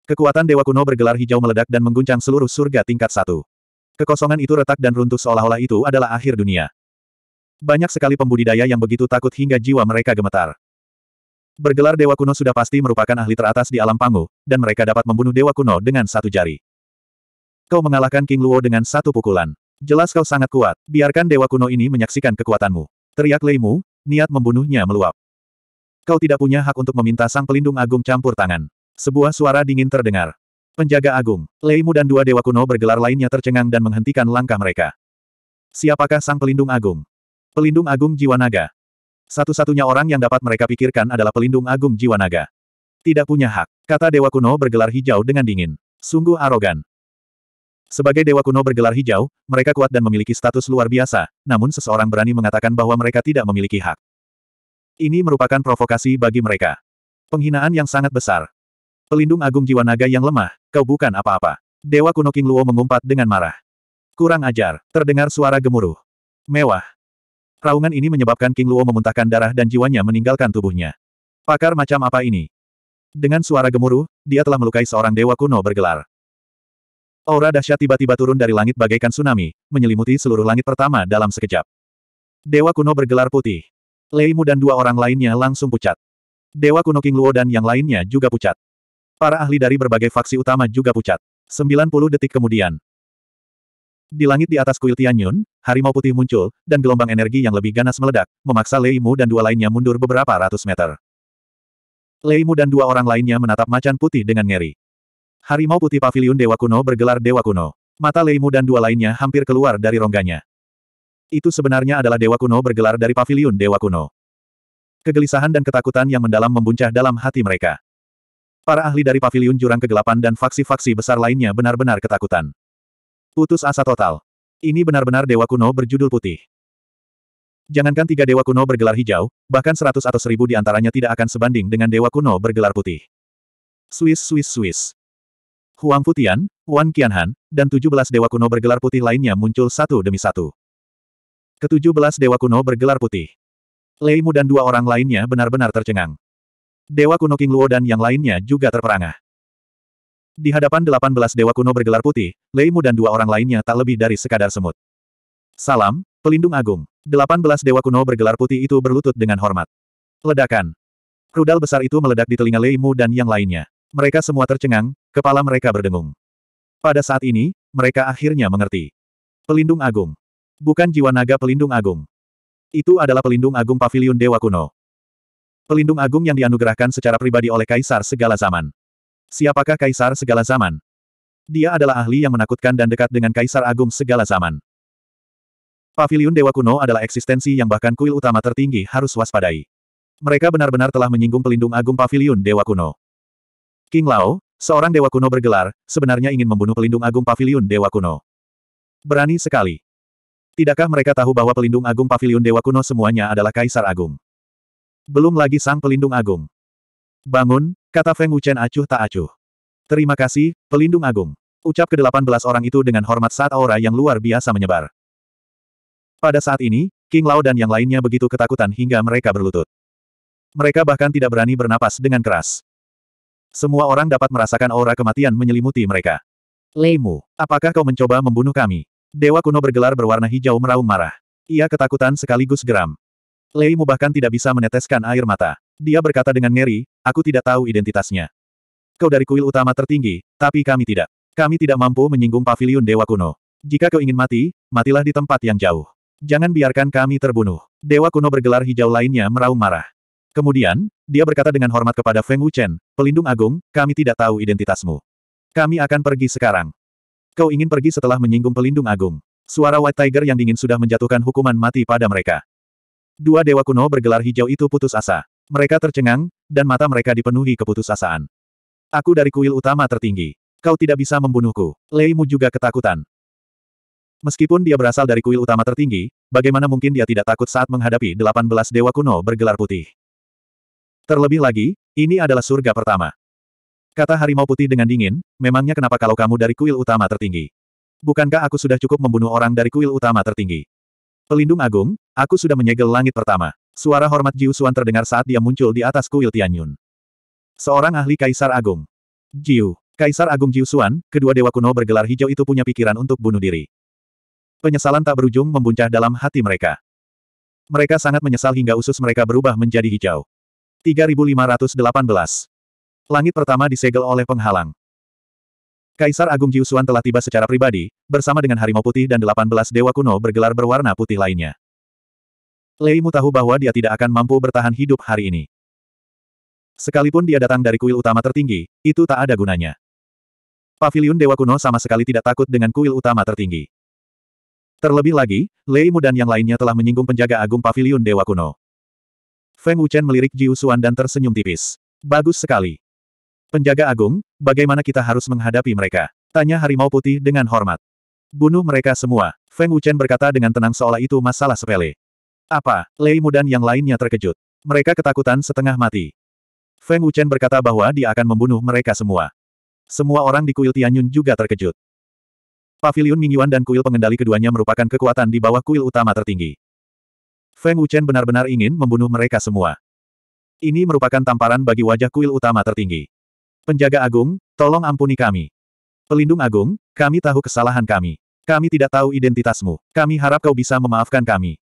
Kekuatan Dewa Kuno bergelar hijau meledak dan mengguncang seluruh surga tingkat satu. Kekosongan itu retak dan runtuh seolah-olah itu adalah akhir dunia. Banyak sekali pembudidaya yang begitu takut hingga jiwa mereka gemetar. Bergelar Dewa Kuno sudah pasti merupakan ahli teratas di alam panggung, dan mereka dapat membunuh Dewa Kuno dengan satu jari. Kau mengalahkan King Luo dengan satu pukulan. Jelas kau sangat kuat, biarkan dewa kuno ini menyaksikan kekuatanmu. Teriak Lei Mu, niat membunuhnya meluap. Kau tidak punya hak untuk meminta sang pelindung agung campur tangan. Sebuah suara dingin terdengar. Penjaga agung, Lei Mu dan dua dewa kuno bergelar lainnya tercengang dan menghentikan langkah mereka. Siapakah sang pelindung agung? Pelindung agung jiwa naga. Satu-satunya orang yang dapat mereka pikirkan adalah pelindung agung jiwa naga. Tidak punya hak, kata dewa kuno bergelar hijau dengan dingin. Sungguh arogan. Sebagai dewa kuno bergelar hijau, mereka kuat dan memiliki status luar biasa, namun seseorang berani mengatakan bahwa mereka tidak memiliki hak. Ini merupakan provokasi bagi mereka. Penghinaan yang sangat besar. Pelindung agung jiwa naga yang lemah, kau bukan apa-apa. Dewa kuno King Luo mengumpat dengan marah. Kurang ajar, terdengar suara gemuruh. Mewah. Raungan ini menyebabkan King Luo memuntahkan darah dan jiwanya meninggalkan tubuhnya. Pakar macam apa ini? Dengan suara gemuruh, dia telah melukai seorang dewa kuno bergelar. Aura dahsyat tiba-tiba turun dari langit bagaikan tsunami, menyelimuti seluruh langit pertama dalam sekejap. Dewa kuno bergelar putih. Lei Mu dan dua orang lainnya langsung pucat. Dewa kuno King Luo dan yang lainnya juga pucat. Para ahli dari berbagai faksi utama juga pucat. 90 detik kemudian. Di langit di atas kuil Tianyun, harimau putih muncul, dan gelombang energi yang lebih ganas meledak, memaksa Lei Mu dan dua lainnya mundur beberapa ratus meter. Lei Mu dan dua orang lainnya menatap macan putih dengan ngeri. Harimau putih pavilion Dewa Kuno bergelar Dewa Kuno. Mata Leimu dan dua lainnya hampir keluar dari rongganya. Itu sebenarnya adalah Dewa Kuno bergelar dari pavilion Dewa Kuno. Kegelisahan dan ketakutan yang mendalam membuncah dalam hati mereka. Para ahli dari pavilion jurang kegelapan dan faksi-faksi besar lainnya benar-benar ketakutan. Putus asa total. Ini benar-benar Dewa Kuno berjudul putih. Jangankan tiga Dewa Kuno bergelar hijau, bahkan seratus atau seribu di antaranya tidak akan sebanding dengan Dewa Kuno bergelar putih. Swiss Swiss Swiss. Huang Futian, Wan Qianhan, dan 17 dewa kuno bergelar putih lainnya muncul satu demi satu. Ketujuh belas dewa kuno bergelar putih. Lei Mu dan dua orang lainnya benar-benar tercengang. Dewa kuno King Luo dan yang lainnya juga terperangah. Di hadapan delapan belas dewa kuno bergelar putih, Lei Mu dan dua orang lainnya tak lebih dari sekadar semut. Salam, pelindung agung. Delapan belas dewa kuno bergelar putih itu berlutut dengan hormat. Ledakan. Rudal besar itu meledak di telinga Lei Mu dan yang lainnya. Mereka semua tercengang, kepala mereka berdengung. Pada saat ini, mereka akhirnya mengerti. Pelindung Agung. Bukan jiwa naga pelindung agung. Itu adalah pelindung agung pavilion Dewa Kuno. Pelindung agung yang dianugerahkan secara pribadi oleh Kaisar segala zaman. Siapakah Kaisar segala zaman? Dia adalah ahli yang menakutkan dan dekat dengan Kaisar Agung segala zaman. Pavilion Dewa Kuno adalah eksistensi yang bahkan kuil utama tertinggi harus waspadai. Mereka benar-benar telah menyinggung pelindung agung Pavilion Dewa Kuno. King Lao, seorang dewa kuno bergelar, sebenarnya ingin membunuh pelindung agung pavilion dewa kuno. Berani sekali. Tidakkah mereka tahu bahwa pelindung agung pavilion dewa kuno semuanya adalah kaisar agung? Belum lagi sang pelindung agung. Bangun, kata Feng Wuchen acuh tak acuh. Terima kasih, pelindung agung. Ucap ke-18 orang itu dengan hormat saat aura yang luar biasa menyebar. Pada saat ini, King Lao dan yang lainnya begitu ketakutan hingga mereka berlutut. Mereka bahkan tidak berani bernapas dengan keras. Semua orang dapat merasakan aura kematian menyelimuti mereka. Leimu, apakah kau mencoba membunuh kami? Dewa kuno bergelar berwarna hijau meraung marah. Ia ketakutan sekaligus geram. Leimu bahkan tidak bisa meneteskan air mata. Dia berkata dengan ngeri, aku tidak tahu identitasnya. Kau dari kuil utama tertinggi, tapi kami tidak. Kami tidak mampu menyinggung pavilion Dewa Kuno. Jika kau ingin mati, matilah di tempat yang jauh. Jangan biarkan kami terbunuh. Dewa Kuno bergelar hijau lainnya meraung marah. Kemudian, dia berkata dengan hormat kepada Feng Wuchen, pelindung agung, kami tidak tahu identitasmu. Kami akan pergi sekarang. Kau ingin pergi setelah menyinggung pelindung agung. Suara White Tiger yang dingin sudah menjatuhkan hukuman mati pada mereka. Dua dewa kuno bergelar hijau itu putus asa. Mereka tercengang, dan mata mereka dipenuhi keputusasaan. Aku dari kuil utama tertinggi. Kau tidak bisa membunuhku. Lei Mu juga ketakutan. Meskipun dia berasal dari kuil utama tertinggi, bagaimana mungkin dia tidak takut saat menghadapi 18 dewa kuno bergelar putih? Terlebih lagi, ini adalah surga pertama. Kata harimau putih dengan dingin, memangnya kenapa kalau kamu dari kuil utama tertinggi? Bukankah aku sudah cukup membunuh orang dari kuil utama tertinggi? Pelindung agung, aku sudah menyegel langit pertama. Suara hormat Jiu Xuan terdengar saat dia muncul di atas kuil Tianyun. Seorang ahli kaisar agung. Jiu, kaisar agung Jiu Xuan, kedua dewa kuno bergelar hijau itu punya pikiran untuk bunuh diri. Penyesalan tak berujung membuncah dalam hati mereka. Mereka sangat menyesal hingga usus mereka berubah menjadi hijau. 3518. Langit pertama disegel oleh penghalang. Kaisar Agung Jiusuan telah tiba secara pribadi, bersama dengan Harimau Putih dan 18 dewa kuno bergelar berwarna putih lainnya. Lei Mu tahu bahwa dia tidak akan mampu bertahan hidup hari ini. Sekalipun dia datang dari kuil utama tertinggi, itu tak ada gunanya. Paviliun Dewa Kuno sama sekali tidak takut dengan kuil utama tertinggi. Terlebih lagi, Lei Mu dan yang lainnya telah menyinggung penjaga agung Paviliun Dewa Kuno. Feng Wuchen melirik Jiu Xuan dan tersenyum tipis. Bagus sekali. Penjaga agung, bagaimana kita harus menghadapi mereka? Tanya Harimau Putih dengan hormat. Bunuh mereka semua, Feng Wuchen berkata dengan tenang seolah itu masalah sepele. Apa? Lei Mu dan yang lainnya terkejut. Mereka ketakutan setengah mati. Feng Wuchen berkata bahwa dia akan membunuh mereka semua. Semua orang di kuil Tianyun juga terkejut. Pavilion Mingyuan dan kuil pengendali keduanya merupakan kekuatan di bawah kuil utama tertinggi. Feng Wuchen benar-benar ingin membunuh mereka semua. Ini merupakan tamparan bagi wajah kuil utama tertinggi. Penjaga Agung, tolong ampuni kami. Pelindung Agung, kami tahu kesalahan kami. Kami tidak tahu identitasmu. Kami harap kau bisa memaafkan kami.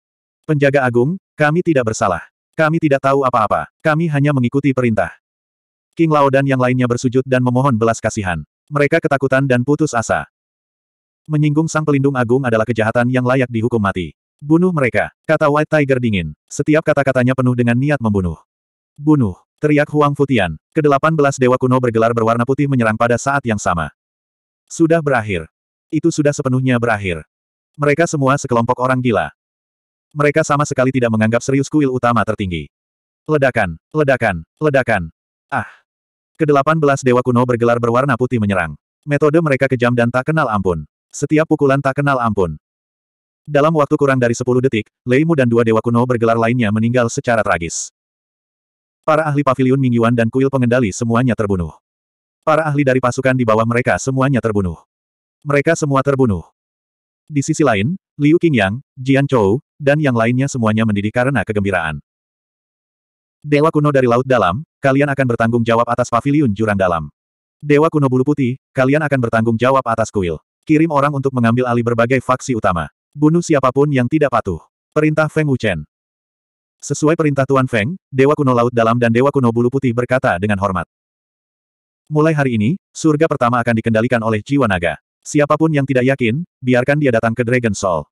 Penjaga Agung, kami tidak bersalah. Kami tidak tahu apa-apa. Kami hanya mengikuti perintah. King Lao dan yang lainnya bersujud dan memohon belas kasihan. Mereka ketakutan dan putus asa. Menyinggung sang pelindung agung adalah kejahatan yang layak dihukum mati. Bunuh mereka, kata White Tiger dingin. Setiap kata-katanya penuh dengan niat membunuh. Bunuh, teriak Huang Futian. Kedelapan belas dewa kuno bergelar berwarna putih menyerang pada saat yang sama. Sudah berakhir. Itu sudah sepenuhnya berakhir. Mereka semua sekelompok orang gila. Mereka sama sekali tidak menganggap serius kuil utama tertinggi. Ledakan, ledakan, ledakan. Ah. Kedelapan belas dewa kuno bergelar berwarna putih menyerang. Metode mereka kejam dan tak kenal ampun. Setiap pukulan tak kenal ampun. Dalam waktu kurang dari 10 detik, Leimu dan dua dewa kuno bergelar lainnya meninggal secara tragis. Para ahli pavilion Mingyuan dan kuil pengendali semuanya terbunuh. Para ahli dari pasukan di bawah mereka semuanya terbunuh. Mereka semua terbunuh. Di sisi lain, Liu Qingyang, Jian Chou, dan yang lainnya semuanya mendidih karena kegembiraan. Dewa kuno dari Laut Dalam, kalian akan bertanggung jawab atas pavilion jurang dalam. Dewa kuno bulu putih, kalian akan bertanggung jawab atas kuil. Kirim orang untuk mengambil alih berbagai faksi utama. Bunuh siapapun yang tidak patuh. Perintah Feng Wuchen. Sesuai perintah Tuan Feng, Dewa Kuno Laut Dalam dan Dewa Kuno Bulu Putih berkata dengan hormat. Mulai hari ini, surga pertama akan dikendalikan oleh jiwa naga. Siapapun yang tidak yakin, biarkan dia datang ke Dragon Soul.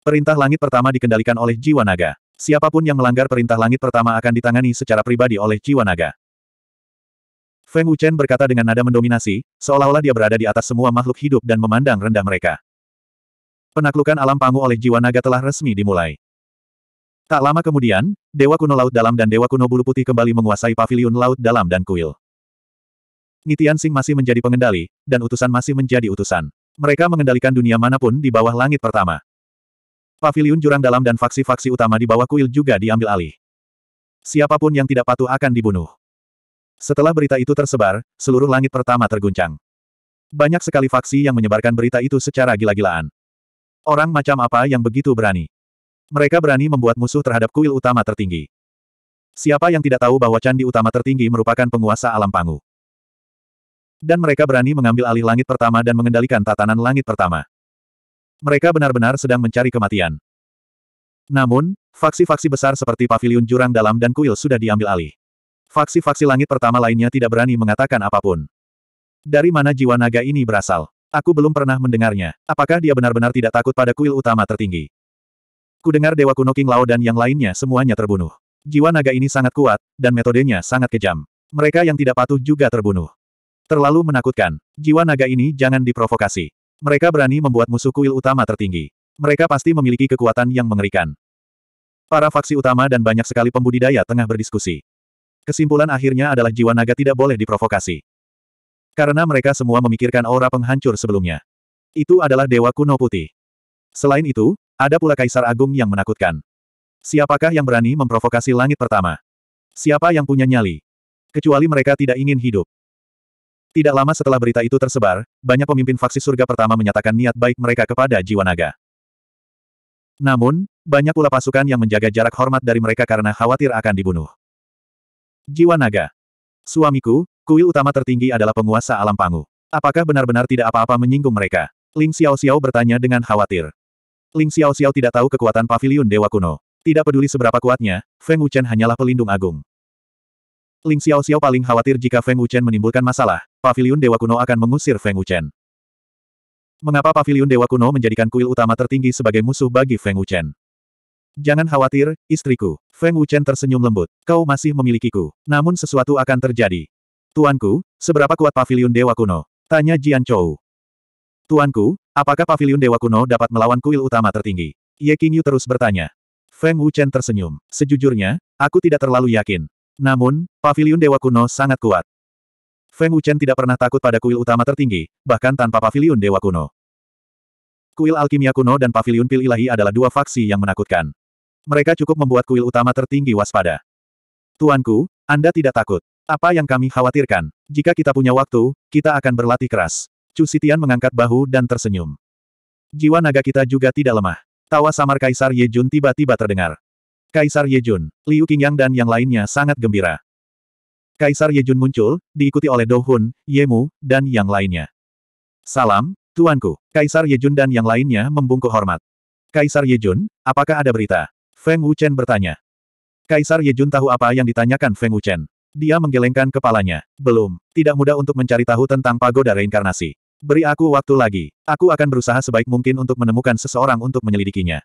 Perintah langit pertama dikendalikan oleh jiwa naga. Siapapun yang melanggar perintah langit pertama akan ditangani secara pribadi oleh jiwa naga. Feng Wuchen berkata dengan nada mendominasi, seolah-olah dia berada di atas semua makhluk hidup dan memandang rendah mereka penaklukan alam pangu oleh jiwa naga telah resmi dimulai. Tak lama kemudian, Dewa Kuno Laut Dalam dan Dewa Kuno Bulu Putih kembali menguasai paviliun Laut Dalam dan Kuil. Nitian Sing masih menjadi pengendali, dan utusan masih menjadi utusan. Mereka mengendalikan dunia manapun di bawah langit pertama. Paviliun Jurang Dalam dan faksi-faksi utama di bawah kuil juga diambil alih. Siapapun yang tidak patuh akan dibunuh. Setelah berita itu tersebar, seluruh langit pertama terguncang. Banyak sekali faksi yang menyebarkan berita itu secara gila-gilaan. Orang macam apa yang begitu berani? Mereka berani membuat musuh terhadap kuil utama tertinggi. Siapa yang tidak tahu bahwa candi utama tertinggi merupakan penguasa alam pangu? Dan mereka berani mengambil alih langit pertama dan mengendalikan tatanan langit pertama. Mereka benar-benar sedang mencari kematian. Namun, faksi-faksi besar seperti pavilion jurang dalam dan kuil sudah diambil alih. Faksi-faksi langit pertama lainnya tidak berani mengatakan apapun. Dari mana jiwa naga ini berasal? Aku belum pernah mendengarnya. Apakah dia benar-benar tidak takut pada kuil utama tertinggi? Kudengar Dewa Kuno King Lao dan yang lainnya semuanya terbunuh. Jiwa naga ini sangat kuat, dan metodenya sangat kejam. Mereka yang tidak patuh juga terbunuh. Terlalu menakutkan. Jiwa naga ini jangan diprovokasi. Mereka berani membuat musuh kuil utama tertinggi. Mereka pasti memiliki kekuatan yang mengerikan. Para faksi utama dan banyak sekali pembudidaya tengah berdiskusi. Kesimpulan akhirnya adalah jiwa naga tidak boleh diprovokasi. Karena mereka semua memikirkan aura penghancur sebelumnya. Itu adalah Dewa Kuno Putih. Selain itu, ada pula Kaisar Agung yang menakutkan. Siapakah yang berani memprovokasi langit pertama? Siapa yang punya nyali? Kecuali mereka tidak ingin hidup. Tidak lama setelah berita itu tersebar, banyak pemimpin faksi surga pertama menyatakan niat baik mereka kepada jiwa naga. Namun, banyak pula pasukan yang menjaga jarak hormat dari mereka karena khawatir akan dibunuh. Jiwa naga. Suamiku, Kuil utama tertinggi adalah penguasa alam pangu. Apakah benar-benar tidak apa-apa menyinggung mereka? Ling Xiao Xiao bertanya dengan khawatir. Ling Xiao Xiao tidak tahu kekuatan pavilion dewa kuno. Tidak peduli seberapa kuatnya, Feng Wuchen hanyalah pelindung agung. Ling Xiao Xiao paling khawatir jika Feng Wuchen menimbulkan masalah, pavilion dewa kuno akan mengusir Feng Wuchen. Mengapa pavilion dewa kuno menjadikan kuil utama tertinggi sebagai musuh bagi Feng Wuchen? Jangan khawatir, istriku. Feng Wuchen tersenyum lembut. Kau masih memilikiku. Namun sesuatu akan terjadi. Tuanku, seberapa kuat pavilion Dewa Kuno? Tanya Jian Chou. Tuanku, apakah pavilion Dewa Kuno dapat melawan kuil utama tertinggi? Ye Qingyu terus bertanya. Feng Wuchen tersenyum. Sejujurnya, aku tidak terlalu yakin. Namun, pavilion Dewa Kuno sangat kuat. Feng Wuchen tidak pernah takut pada kuil utama tertinggi, bahkan tanpa pavilion Dewa Kuno. Kuil Alkimia Kuno dan pavilion Pil Ilahi adalah dua faksi yang menakutkan. Mereka cukup membuat kuil utama tertinggi waspada. Tuanku, Anda tidak takut. Apa yang kami khawatirkan? Jika kita punya waktu, kita akan berlatih keras. Chu Sitian mengangkat bahu dan tersenyum. Jiwa naga kita juga tidak lemah. Tawa samar Kaisar Yejun tiba-tiba terdengar. Kaisar Yejun, Liu Qingyang dan yang lainnya sangat gembira. Kaisar Yejun muncul, diikuti oleh Hun, Ye Mu dan yang lainnya. Salam, Tuanku. Kaisar Yejun dan yang lainnya membungkuk hormat. Kaisar Yejun, apakah ada berita? Feng Wuchen bertanya. Kaisar Yejun tahu apa yang ditanyakan Feng Wuchen. Dia menggelengkan kepalanya. Belum, tidak mudah untuk mencari tahu tentang pagoda reinkarnasi. Beri aku waktu lagi. Aku akan berusaha sebaik mungkin untuk menemukan seseorang untuk menyelidikinya.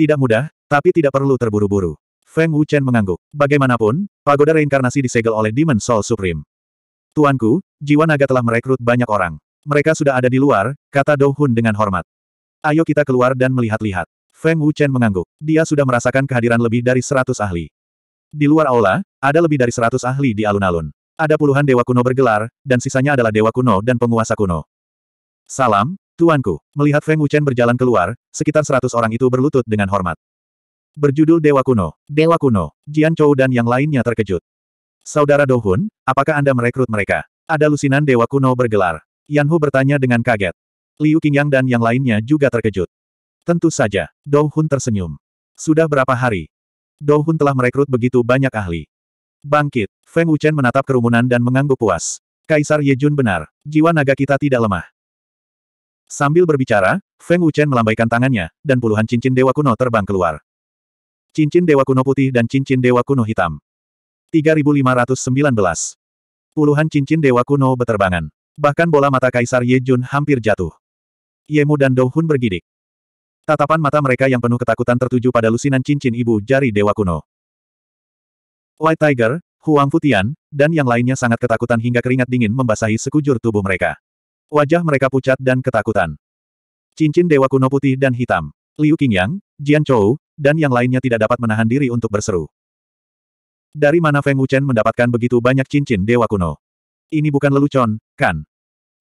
Tidak mudah, tapi tidak perlu terburu-buru. Feng Wuchen mengangguk. Bagaimanapun, pagoda reinkarnasi disegel oleh Demon Soul Supreme. Tuanku, jiwa naga telah merekrut banyak orang. Mereka sudah ada di luar, kata Dou Hun dengan hormat. Ayo kita keluar dan melihat-lihat. Feng Wuchen mengangguk. Dia sudah merasakan kehadiran lebih dari seratus ahli. Di luar aula, ada lebih dari seratus ahli di alun-alun. Ada puluhan dewa kuno bergelar, dan sisanya adalah dewa kuno dan penguasa kuno. Salam, Tuanku. Melihat Feng Wuchen berjalan keluar, sekitar seratus orang itu berlutut dengan hormat. Berjudul Dewa Kuno. Dewa Kuno. Jian Chou dan yang lainnya terkejut. Saudara Dohun, apakah Anda merekrut mereka? Ada lusinan Dewa Kuno bergelar. Yan Hu bertanya dengan kaget. Liu Qingyang dan yang lainnya juga terkejut. Tentu saja, Dohun tersenyum. Sudah berapa hari, Dohun telah merekrut begitu banyak ahli. Bangkit, Feng Wuchen menatap kerumunan dan mengangguk puas. Kaisar Yejun benar, jiwa naga kita tidak lemah. Sambil berbicara, Feng Wuchen melambaikan tangannya, dan puluhan cincin dewa kuno terbang keluar. Cincin dewa kuno putih dan cincin dewa kuno hitam. 3519. Puluhan cincin dewa kuno beterbangan. Bahkan bola mata Kaisar Ye Jun hampir jatuh. Ye Mu dan Dohun bergidik. Tatapan mata mereka yang penuh ketakutan tertuju pada lusinan cincin ibu jari Dewa Kuno. White Tiger, Huang Futian, dan yang lainnya sangat ketakutan hingga keringat dingin membasahi sekujur tubuh mereka. Wajah mereka pucat dan ketakutan. Cincin Dewa Kuno putih dan hitam. Liu Qingyang, Jian Chou, dan yang lainnya tidak dapat menahan diri untuk berseru. Dari mana Feng Wuchen mendapatkan begitu banyak cincin Dewa Kuno? Ini bukan lelucon, kan?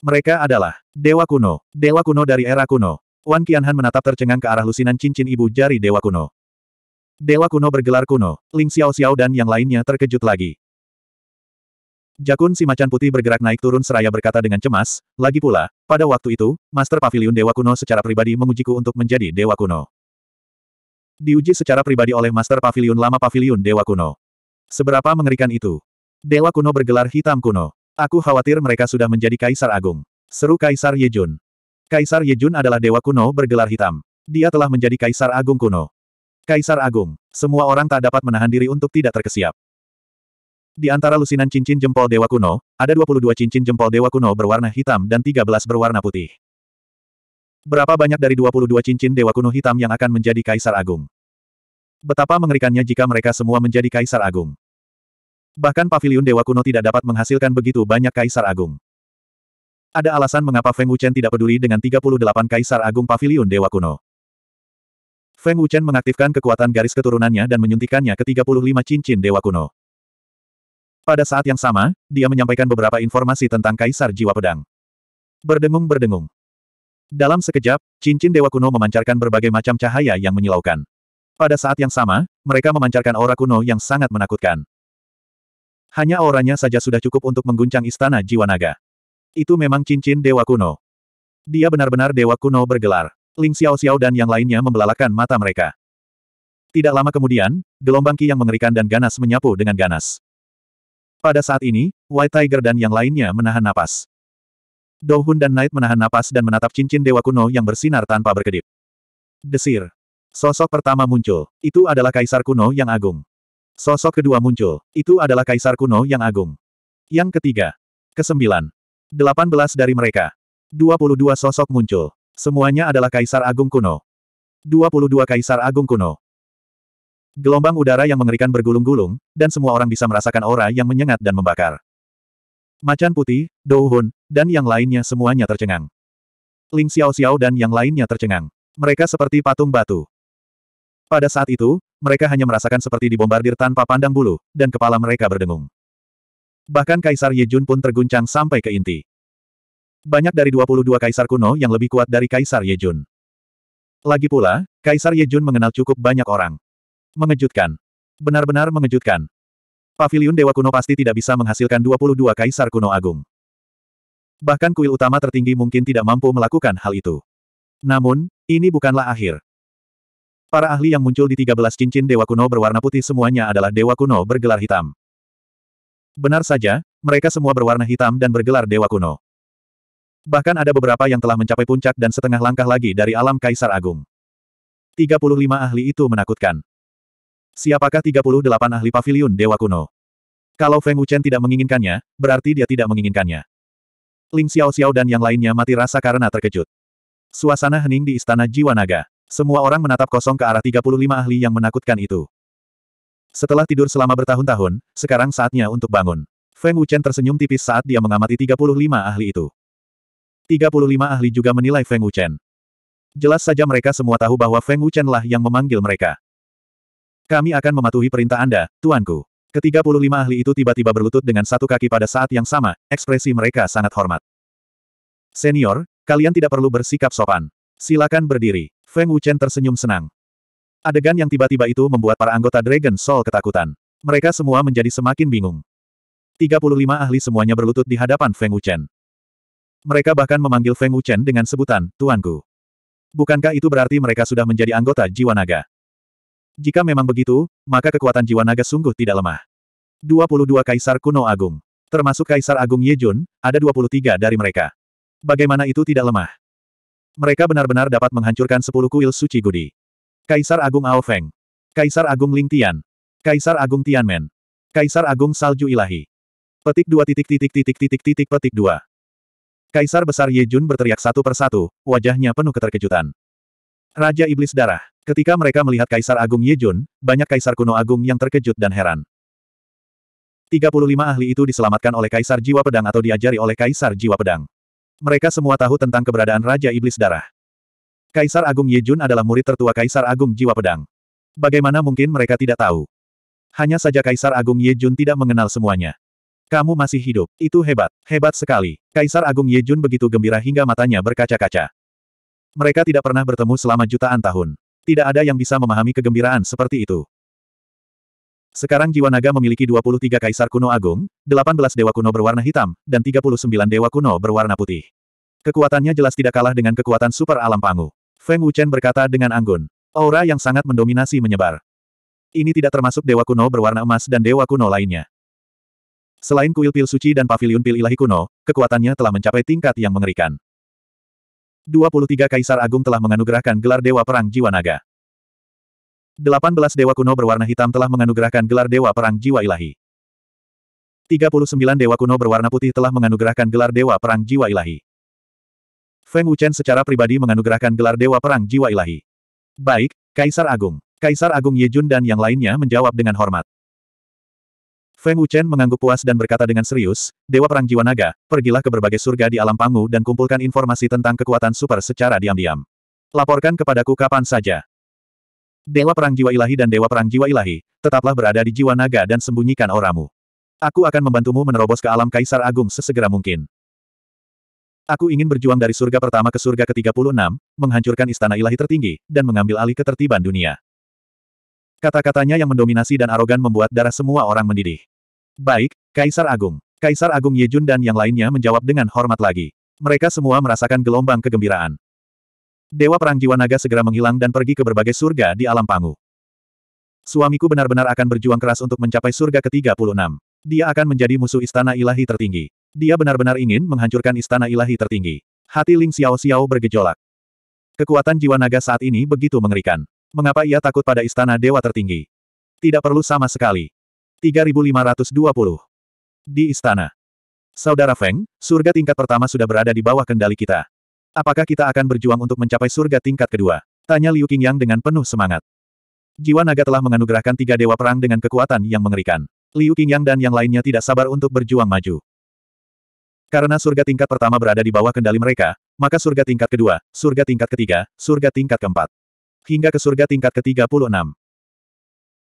Mereka adalah Dewa Kuno, Dewa Kuno dari era kuno, Wan Qianhan menatap tercengang ke arah lusinan cincin ibu jari Dewa Kuno. Dewa Kuno bergelar kuno, Ling Xiao Xiao dan yang lainnya terkejut lagi. Jakun si macan putih bergerak naik turun seraya berkata dengan cemas, lagi pula, pada waktu itu, Master Pavilion Dewa Kuno secara pribadi mengujiku untuk menjadi Dewa Kuno. Diuji secara pribadi oleh Master Pavilion lama Pavilion Dewa Kuno. Seberapa mengerikan itu? Dewa Kuno bergelar hitam kuno. Aku khawatir mereka sudah menjadi Kaisar Agung. Seru Kaisar Yejun. Kaisar Yejun adalah dewa kuno bergelar hitam. Dia telah menjadi Kaisar Agung kuno. Kaisar Agung, semua orang tak dapat menahan diri untuk tidak terkesiap. Di antara lusinan cincin jempol Dewa Kuno, ada 22 cincin jempol Dewa Kuno berwarna hitam dan 13 berwarna putih. Berapa banyak dari 22 cincin Dewa Kuno hitam yang akan menjadi Kaisar Agung? Betapa mengerikannya jika mereka semua menjadi Kaisar Agung. Bahkan pavilion Dewa Kuno tidak dapat menghasilkan begitu banyak Kaisar Agung. Ada alasan mengapa Feng Wuchen tidak peduli dengan 38 Kaisar Agung Pavilion Dewa Kuno. Feng Wuchen mengaktifkan kekuatan garis keturunannya dan menyuntikannya ke 35 cincin Dewa Kuno. Pada saat yang sama, dia menyampaikan beberapa informasi tentang Kaisar Jiwa Pedang. Berdengung-berdengung. Dalam sekejap, cincin Dewa Kuno memancarkan berbagai macam cahaya yang menyilaukan. Pada saat yang sama, mereka memancarkan aura kuno yang sangat menakutkan. Hanya auranya saja sudah cukup untuk mengguncang istana jiwa naga. Itu memang cincin dewa kuno. Dia benar-benar dewa kuno bergelar. Ling Xiao Xiao dan yang lainnya membelalakan mata mereka. Tidak lama kemudian, gelombang ki yang mengerikan dan ganas menyapu dengan ganas. Pada saat ini, White Tiger dan yang lainnya menahan napas. Dohun dan Knight menahan napas dan menatap cincin dewa kuno yang bersinar tanpa berkedip. Desir. Sosok pertama muncul. Itu adalah kaisar kuno yang agung. Sosok kedua muncul. Itu adalah kaisar kuno yang agung. Yang ketiga. Kesembilan. 18 dari mereka. 22 sosok muncul. Semuanya adalah Kaisar Agung kuno. 22 Kaisar Agung kuno. Gelombang udara yang mengerikan bergulung-gulung, dan semua orang bisa merasakan aura yang menyengat dan membakar. Macan putih, Douhun, dan yang lainnya semuanya tercengang. Ling Xiao Xiao dan yang lainnya tercengang. Mereka seperti patung batu. Pada saat itu, mereka hanya merasakan seperti dibombardir tanpa pandang bulu, dan kepala mereka berdengung. Bahkan Kaisar Yejun pun terguncang sampai ke inti. Banyak dari 22 kaisar kuno yang lebih kuat dari Kaisar Yejun. Lagi pula, Kaisar Yejun mengenal cukup banyak orang. Mengejutkan. Benar-benar mengejutkan. Pavilion Dewa Kuno pasti tidak bisa menghasilkan 22 Kaisar Kuno Agung. Bahkan kuil utama tertinggi mungkin tidak mampu melakukan hal itu. Namun, ini bukanlah akhir. Para ahli yang muncul di 13 cincin Dewa Kuno berwarna putih semuanya adalah Dewa Kuno bergelar hitam. Benar saja, mereka semua berwarna hitam dan bergelar dewa kuno. Bahkan ada beberapa yang telah mencapai puncak dan setengah langkah lagi dari alam Kaisar Agung. 35 ahli itu menakutkan. Siapakah 38 ahli Pavilion Dewa Kuno? Kalau Feng Wuchen tidak menginginkannya, berarti dia tidak menginginkannya. Ling Xiao Xiao dan yang lainnya mati rasa karena terkejut. Suasana hening di Istana Jiwa Naga. Semua orang menatap kosong ke arah 35 ahli yang menakutkan itu. Setelah tidur selama bertahun-tahun, sekarang saatnya untuk bangun. Feng Wuchen tersenyum tipis saat dia mengamati 35 ahli itu. 35 ahli juga menilai Feng Wuchen. Jelas saja mereka semua tahu bahwa Feng Wuchen lah yang memanggil mereka. Kami akan mematuhi perintah Anda, Tuanku. Ketiga puluh lima ahli itu tiba-tiba berlutut dengan satu kaki pada saat yang sama, ekspresi mereka sangat hormat. Senior, kalian tidak perlu bersikap sopan. Silakan berdiri. Feng Wuchen tersenyum senang. Adegan yang tiba-tiba itu membuat para anggota Dragon Soul ketakutan. Mereka semua menjadi semakin bingung. 35 ahli semuanya berlutut di hadapan Feng Wuchen. Mereka bahkan memanggil Feng Wuchen dengan sebutan, Tuanku. Bukankah itu berarti mereka sudah menjadi anggota jiwa naga? Jika memang begitu, maka kekuatan jiwa naga sungguh tidak lemah. 22 Kaisar Kuno Agung. Termasuk Kaisar Agung Yejun, ada 23 dari mereka. Bagaimana itu tidak lemah? Mereka benar-benar dapat menghancurkan 10 kuil suci gudi. Kaisar Agung Ao Feng. Kaisar Agung Ling Tian. Kaisar Agung Tianmen. Kaisar Agung Salju Ilahi. Petik dua titik titik titik titik titik petik dua. Kaisar Besar Ye Jun berteriak satu persatu, wajahnya penuh keterkejutan. Raja Iblis Darah. Ketika mereka melihat Kaisar Agung Ye Jun, banyak Kaisar kuno Agung yang terkejut dan heran. 35 ahli itu diselamatkan oleh Kaisar Jiwa Pedang atau diajari oleh Kaisar Jiwa Pedang. Mereka semua tahu tentang keberadaan Raja Iblis Darah. Kaisar Agung Yejun adalah murid tertua Kaisar Agung Jiwa Pedang. Bagaimana mungkin mereka tidak tahu? Hanya saja Kaisar Agung Yejun tidak mengenal semuanya. Kamu masih hidup, itu hebat, hebat sekali. Kaisar Agung Yejun begitu gembira hingga matanya berkaca-kaca. Mereka tidak pernah bertemu selama jutaan tahun. Tidak ada yang bisa memahami kegembiraan seperti itu. Sekarang Jiwa Naga memiliki 23 kaisar kuno agung, 18 dewa kuno berwarna hitam, dan 39 dewa kuno berwarna putih. Kekuatannya jelas tidak kalah dengan kekuatan super alam Panggung. Feng Wuchen berkata dengan anggun. Aura yang sangat mendominasi menyebar. Ini tidak termasuk dewa kuno berwarna emas dan dewa kuno lainnya. Selain kuil pil suci dan pavilion pil ilahi kuno, kekuatannya telah mencapai tingkat yang mengerikan. 23 Kaisar Agung telah menganugerahkan gelar Dewa Perang Jiwa Naga. 18 Dewa Kuno berwarna hitam telah menganugerahkan gelar Dewa Perang Jiwa Ilahi. 39 Dewa Kuno berwarna putih telah menganugerahkan gelar Dewa Perang Jiwa Ilahi. Feng Wuchen secara pribadi menganugerahkan gelar Dewa Perang Jiwa Ilahi. Baik, Kaisar Agung. Kaisar Agung Yejun dan yang lainnya menjawab dengan hormat. Feng Wuchen mengangguk puas dan berkata dengan serius, Dewa Perang Jiwa Naga, pergilah ke berbagai surga di alam pangu dan kumpulkan informasi tentang kekuatan super secara diam-diam. Laporkan kepadaku kapan saja. Dewa Perang Jiwa Ilahi dan Dewa Perang Jiwa Ilahi, tetaplah berada di Jiwa Naga dan sembunyikan oramu. Aku akan membantumu menerobos ke alam Kaisar Agung sesegera mungkin. Aku ingin berjuang dari surga pertama ke surga ke-36, menghancurkan istana ilahi tertinggi, dan mengambil alih ketertiban dunia. Kata-katanya yang mendominasi dan arogan membuat darah semua orang mendidih. Baik, Kaisar Agung. Kaisar Agung Yejun dan yang lainnya menjawab dengan hormat lagi. Mereka semua merasakan gelombang kegembiraan. Dewa Perang Jiwa Naga segera menghilang dan pergi ke berbagai surga di alam pangu. Suamiku benar-benar akan berjuang keras untuk mencapai surga ke-36. Dia akan menjadi musuh istana ilahi tertinggi. Dia benar-benar ingin menghancurkan istana ilahi tertinggi. Hati Ling Xiao Xiao bergejolak. Kekuatan jiwa naga saat ini begitu mengerikan. Mengapa ia takut pada istana dewa tertinggi? Tidak perlu sama sekali. 3520. Di istana. Saudara Feng, surga tingkat pertama sudah berada di bawah kendali kita. Apakah kita akan berjuang untuk mencapai surga tingkat kedua? Tanya Liu Qingyang dengan penuh semangat. Jiwa naga telah menganugerahkan tiga dewa perang dengan kekuatan yang mengerikan. Liu Qingyang dan yang lainnya tidak sabar untuk berjuang maju. Karena surga tingkat pertama berada di bawah kendali mereka, maka surga tingkat kedua, surga tingkat ketiga, surga tingkat keempat. Hingga ke surga tingkat ke-36.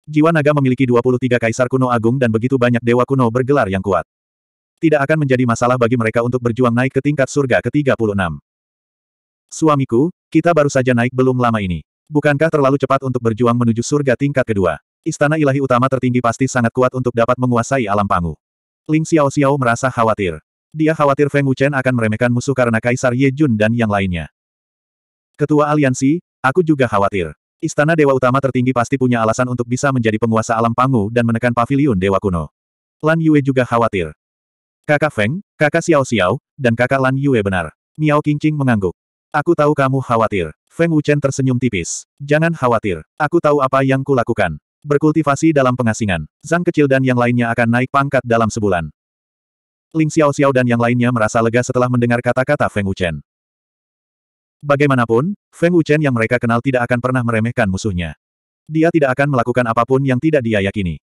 Jiwa naga memiliki 23 kaisar kuno agung dan begitu banyak dewa kuno bergelar yang kuat. Tidak akan menjadi masalah bagi mereka untuk berjuang naik ke tingkat surga ke-36. Suamiku, kita baru saja naik belum lama ini. Bukankah terlalu cepat untuk berjuang menuju surga tingkat kedua? Istana ilahi utama tertinggi pasti sangat kuat untuk dapat menguasai alam pangu. Ling Xiao Xiao merasa khawatir. Dia khawatir Feng Wuchen akan meremehkan musuh karena Kaisar Ye Jun dan yang lainnya. Ketua aliansi, aku juga khawatir. Istana Dewa Utama tertinggi pasti punya alasan untuk bisa menjadi penguasa alam pangu dan menekan pavilion Dewa Kuno. Lan Yue juga khawatir. Kakak Feng, kakak Xiao Xiao, dan kakak Lan Yue benar. Miao Qingqing mengangguk. Aku tahu kamu khawatir. Feng Wuchen tersenyum tipis. Jangan khawatir. Aku tahu apa yang kulakukan. Berkultivasi dalam pengasingan. Zhang kecil dan yang lainnya akan naik pangkat dalam sebulan. Ling Xiao Xiao dan yang lainnya merasa lega setelah mendengar kata-kata Feng Wuchen. Bagaimanapun, Feng Wuchen yang mereka kenal tidak akan pernah meremehkan musuhnya. Dia tidak akan melakukan apapun yang tidak dia yakini.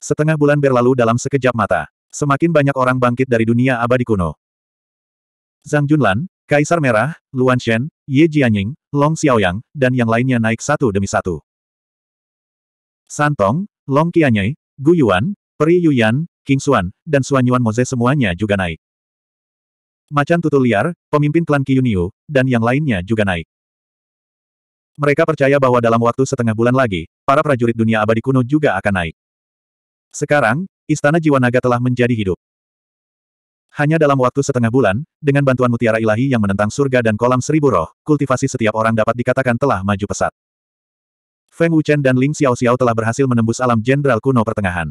Setengah bulan berlalu dalam sekejap mata. Semakin banyak orang bangkit dari dunia abadi kuno. Zhang Junlan, Kaisar Merah, Luan Shen, Ye Jianying, Long Xiaoyang, dan yang lainnya naik satu demi satu. Santong, Long Qianyai, Gu Yuan, Peri Yuyan, King Xuan, dan Yuan Moze semuanya juga naik. Macan tutul liar, pemimpin klan Kiyunyu, dan yang lainnya juga naik. Mereka percaya bahwa dalam waktu setengah bulan lagi, para prajurit dunia abadi kuno juga akan naik. Sekarang, Istana Jiwa Naga telah menjadi hidup. Hanya dalam waktu setengah bulan, dengan bantuan mutiara ilahi yang menentang surga dan kolam seribu roh, kultivasi setiap orang dapat dikatakan telah maju pesat. Feng Wuchen dan Ling Xiao Xiao telah berhasil menembus alam jenderal kuno pertengahan.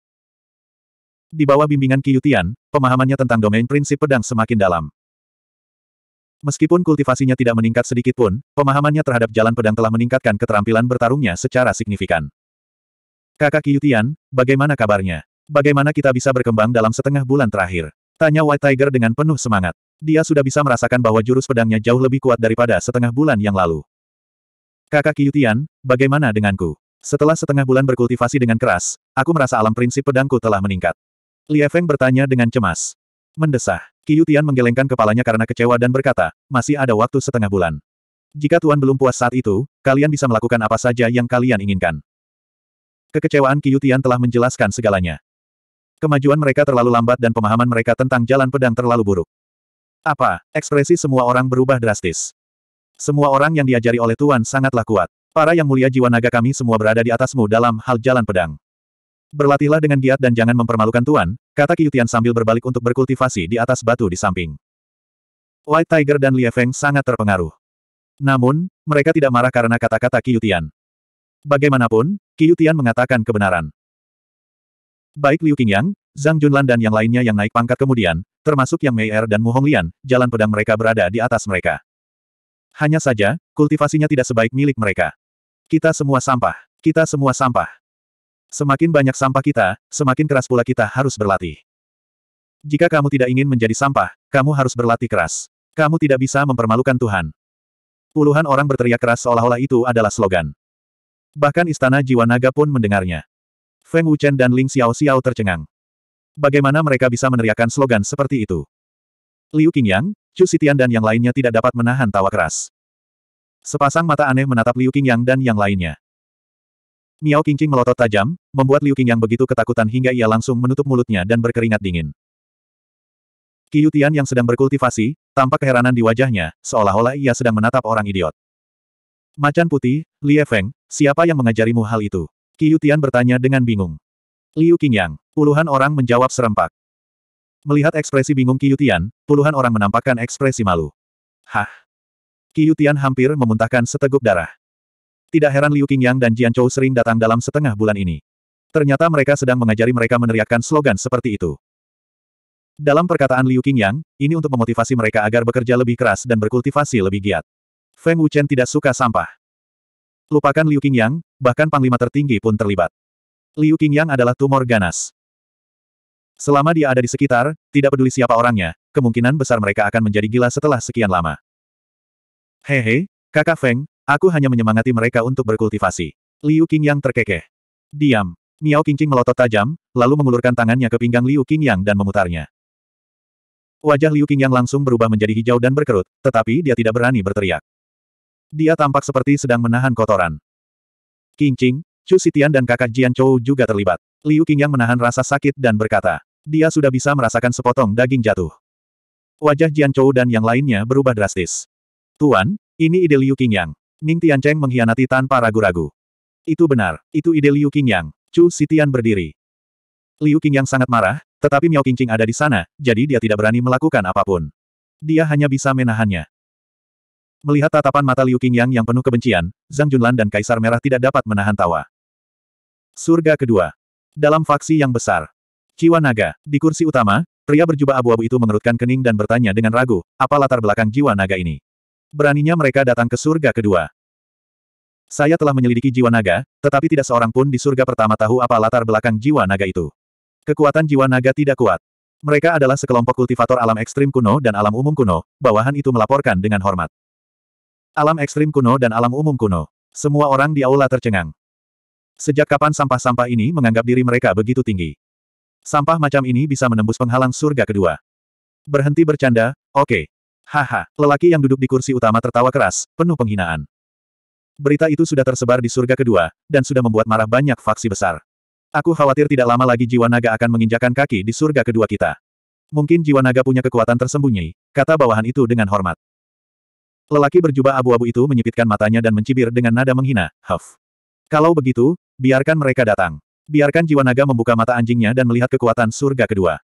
Di bawah bimbingan Qiyutian, pemahamannya tentang domain prinsip pedang semakin dalam. Meskipun kultivasinya tidak meningkat sedikit pun, pemahamannya terhadap jalan pedang telah meningkatkan keterampilan bertarungnya secara signifikan. Kakak Qiyutian, bagaimana kabarnya? Bagaimana kita bisa berkembang dalam setengah bulan terakhir? Tanya White Tiger dengan penuh semangat. Dia sudah bisa merasakan bahwa jurus pedangnya jauh lebih kuat daripada setengah bulan yang lalu. Kakak Qiyutian, bagaimana denganku? Setelah setengah bulan berkultivasi dengan keras, aku merasa alam prinsip pedangku telah meningkat. Li Feng bertanya dengan cemas. Mendesah. Qiu Tian menggelengkan kepalanya karena kecewa dan berkata, masih ada waktu setengah bulan. Jika Tuan belum puas saat itu, kalian bisa melakukan apa saja yang kalian inginkan. Kekecewaan Qiu Tian telah menjelaskan segalanya. Kemajuan mereka terlalu lambat dan pemahaman mereka tentang jalan pedang terlalu buruk. Apa? Ekspresi semua orang berubah drastis. Semua orang yang diajari oleh Tuan sangatlah kuat. Para yang mulia jiwa naga kami semua berada di atasmu dalam hal jalan pedang. Berlatihlah dengan giat dan jangan mempermalukan Tuan, kata Qiutian sambil berbalik untuk berkultivasi di atas batu di samping. White Tiger dan Lie Feng sangat terpengaruh. Namun, mereka tidak marah karena kata-kata Qiutian. Bagaimanapun, Qiutian mengatakan kebenaran. Baik Liu Qingyang, Zhang Junlan dan yang lainnya yang naik pangkat kemudian, termasuk yang Mei Er dan Mu Honglian, jalan pedang mereka berada di atas mereka. Hanya saja, kultivasinya tidak sebaik milik mereka. Kita semua sampah. Kita semua sampah. Semakin banyak sampah kita, semakin keras pula kita harus berlatih. Jika kamu tidak ingin menjadi sampah, kamu harus berlatih keras. Kamu tidak bisa mempermalukan Tuhan. Puluhan orang berteriak keras seolah-olah itu adalah slogan. Bahkan istana jiwa naga pun mendengarnya. Feng Wuchen dan Ling Xiao Xiao tercengang. Bagaimana mereka bisa meneriakkan slogan seperti itu? Liu Qingyang, Chu Sitian dan yang lainnya tidak dapat menahan tawa keras. Sepasang mata aneh menatap Liu Qingyang dan yang lainnya. Miao Qingqing melotot tajam, membuat Liu Qingyang begitu ketakutan hingga ia langsung menutup mulutnya dan berkeringat dingin. Qiyutian yang sedang berkultivasi, tampak keheranan di wajahnya, seolah-olah ia sedang menatap orang idiot. Macan putih, Li Feng, siapa yang mengajarimu hal itu? Qiyutian bertanya dengan bingung. Liu Qingyang, puluhan orang menjawab serempak. Melihat ekspresi bingung Qiyutian, puluhan orang menampakkan ekspresi malu. Hah? Qiyutian hampir memuntahkan seteguk darah. Tidak heran Liu Qingyang dan Jian Chou sering datang dalam setengah bulan ini. Ternyata mereka sedang mengajari mereka meneriakkan slogan seperti itu. Dalam perkataan Liu Qingyang, ini untuk memotivasi mereka agar bekerja lebih keras dan berkultivasi lebih giat. Feng Wuchen tidak suka sampah. Lupakan Liu Qingyang, bahkan panglima tertinggi pun terlibat. Liu Qingyang adalah tumor ganas. Selama dia ada di sekitar, tidak peduli siapa orangnya, kemungkinan besar mereka akan menjadi gila setelah sekian lama. Hehe, kakak Feng, Aku hanya menyemangati mereka untuk berkultivasi. Liu Qing yang terkekeh. Diam. Miao Qingqing melotot tajam, lalu mengulurkan tangannya ke pinggang Liu Qingyang dan memutarnya. Wajah Liu Qingyang langsung berubah menjadi hijau dan berkerut, tetapi dia tidak berani berteriak. Dia tampak seperti sedang menahan kotoran. Qingqing, Chu Sitian dan kakak Jian Chou juga terlibat. Liu Qingyang menahan rasa sakit dan berkata, dia sudah bisa merasakan sepotong daging jatuh. Wajah Jian Chou dan yang lainnya berubah drastis. Tuan, ini ide Liu Qingyang. Ning Tiancheng mengkhianati tanpa ragu-ragu. Itu benar, itu ide Liu Qingyang. Chu Sitian berdiri. Liu Qingyang sangat marah, tetapi Miao Qingqing ada di sana, jadi dia tidak berani melakukan apapun. Dia hanya bisa menahannya. Melihat tatapan mata Liu Qingyang yang penuh kebencian, Zhang Junlan dan Kaisar Merah tidak dapat menahan tawa. Surga kedua. Dalam faksi yang besar. Jiwa naga. Di kursi utama, pria berjubah abu-abu itu mengerutkan kening dan bertanya dengan ragu, apa latar belakang jiwa naga ini? Beraninya mereka datang ke surga kedua. Saya telah menyelidiki jiwa naga, tetapi tidak seorang pun di surga pertama tahu apa latar belakang jiwa naga itu. Kekuatan jiwa naga tidak kuat. Mereka adalah sekelompok kultivator alam ekstrim kuno dan alam umum kuno, bawahan itu melaporkan dengan hormat. Alam ekstrim kuno dan alam umum kuno. Semua orang di aula tercengang. Sejak kapan sampah-sampah ini menganggap diri mereka begitu tinggi? Sampah macam ini bisa menembus penghalang surga kedua. Berhenti bercanda, oke. Okay. Haha, lelaki yang duduk di kursi utama tertawa keras, penuh penghinaan. Berita itu sudah tersebar di surga kedua, dan sudah membuat marah banyak faksi besar. Aku khawatir tidak lama lagi jiwa naga akan menginjakan kaki di surga kedua kita. Mungkin jiwa naga punya kekuatan tersembunyi, kata bawahan itu dengan hormat. Lelaki berjubah abu-abu itu menyipitkan matanya dan mencibir dengan nada menghina, Huff. Kalau begitu, biarkan mereka datang. Biarkan jiwa naga membuka mata anjingnya dan melihat kekuatan surga kedua.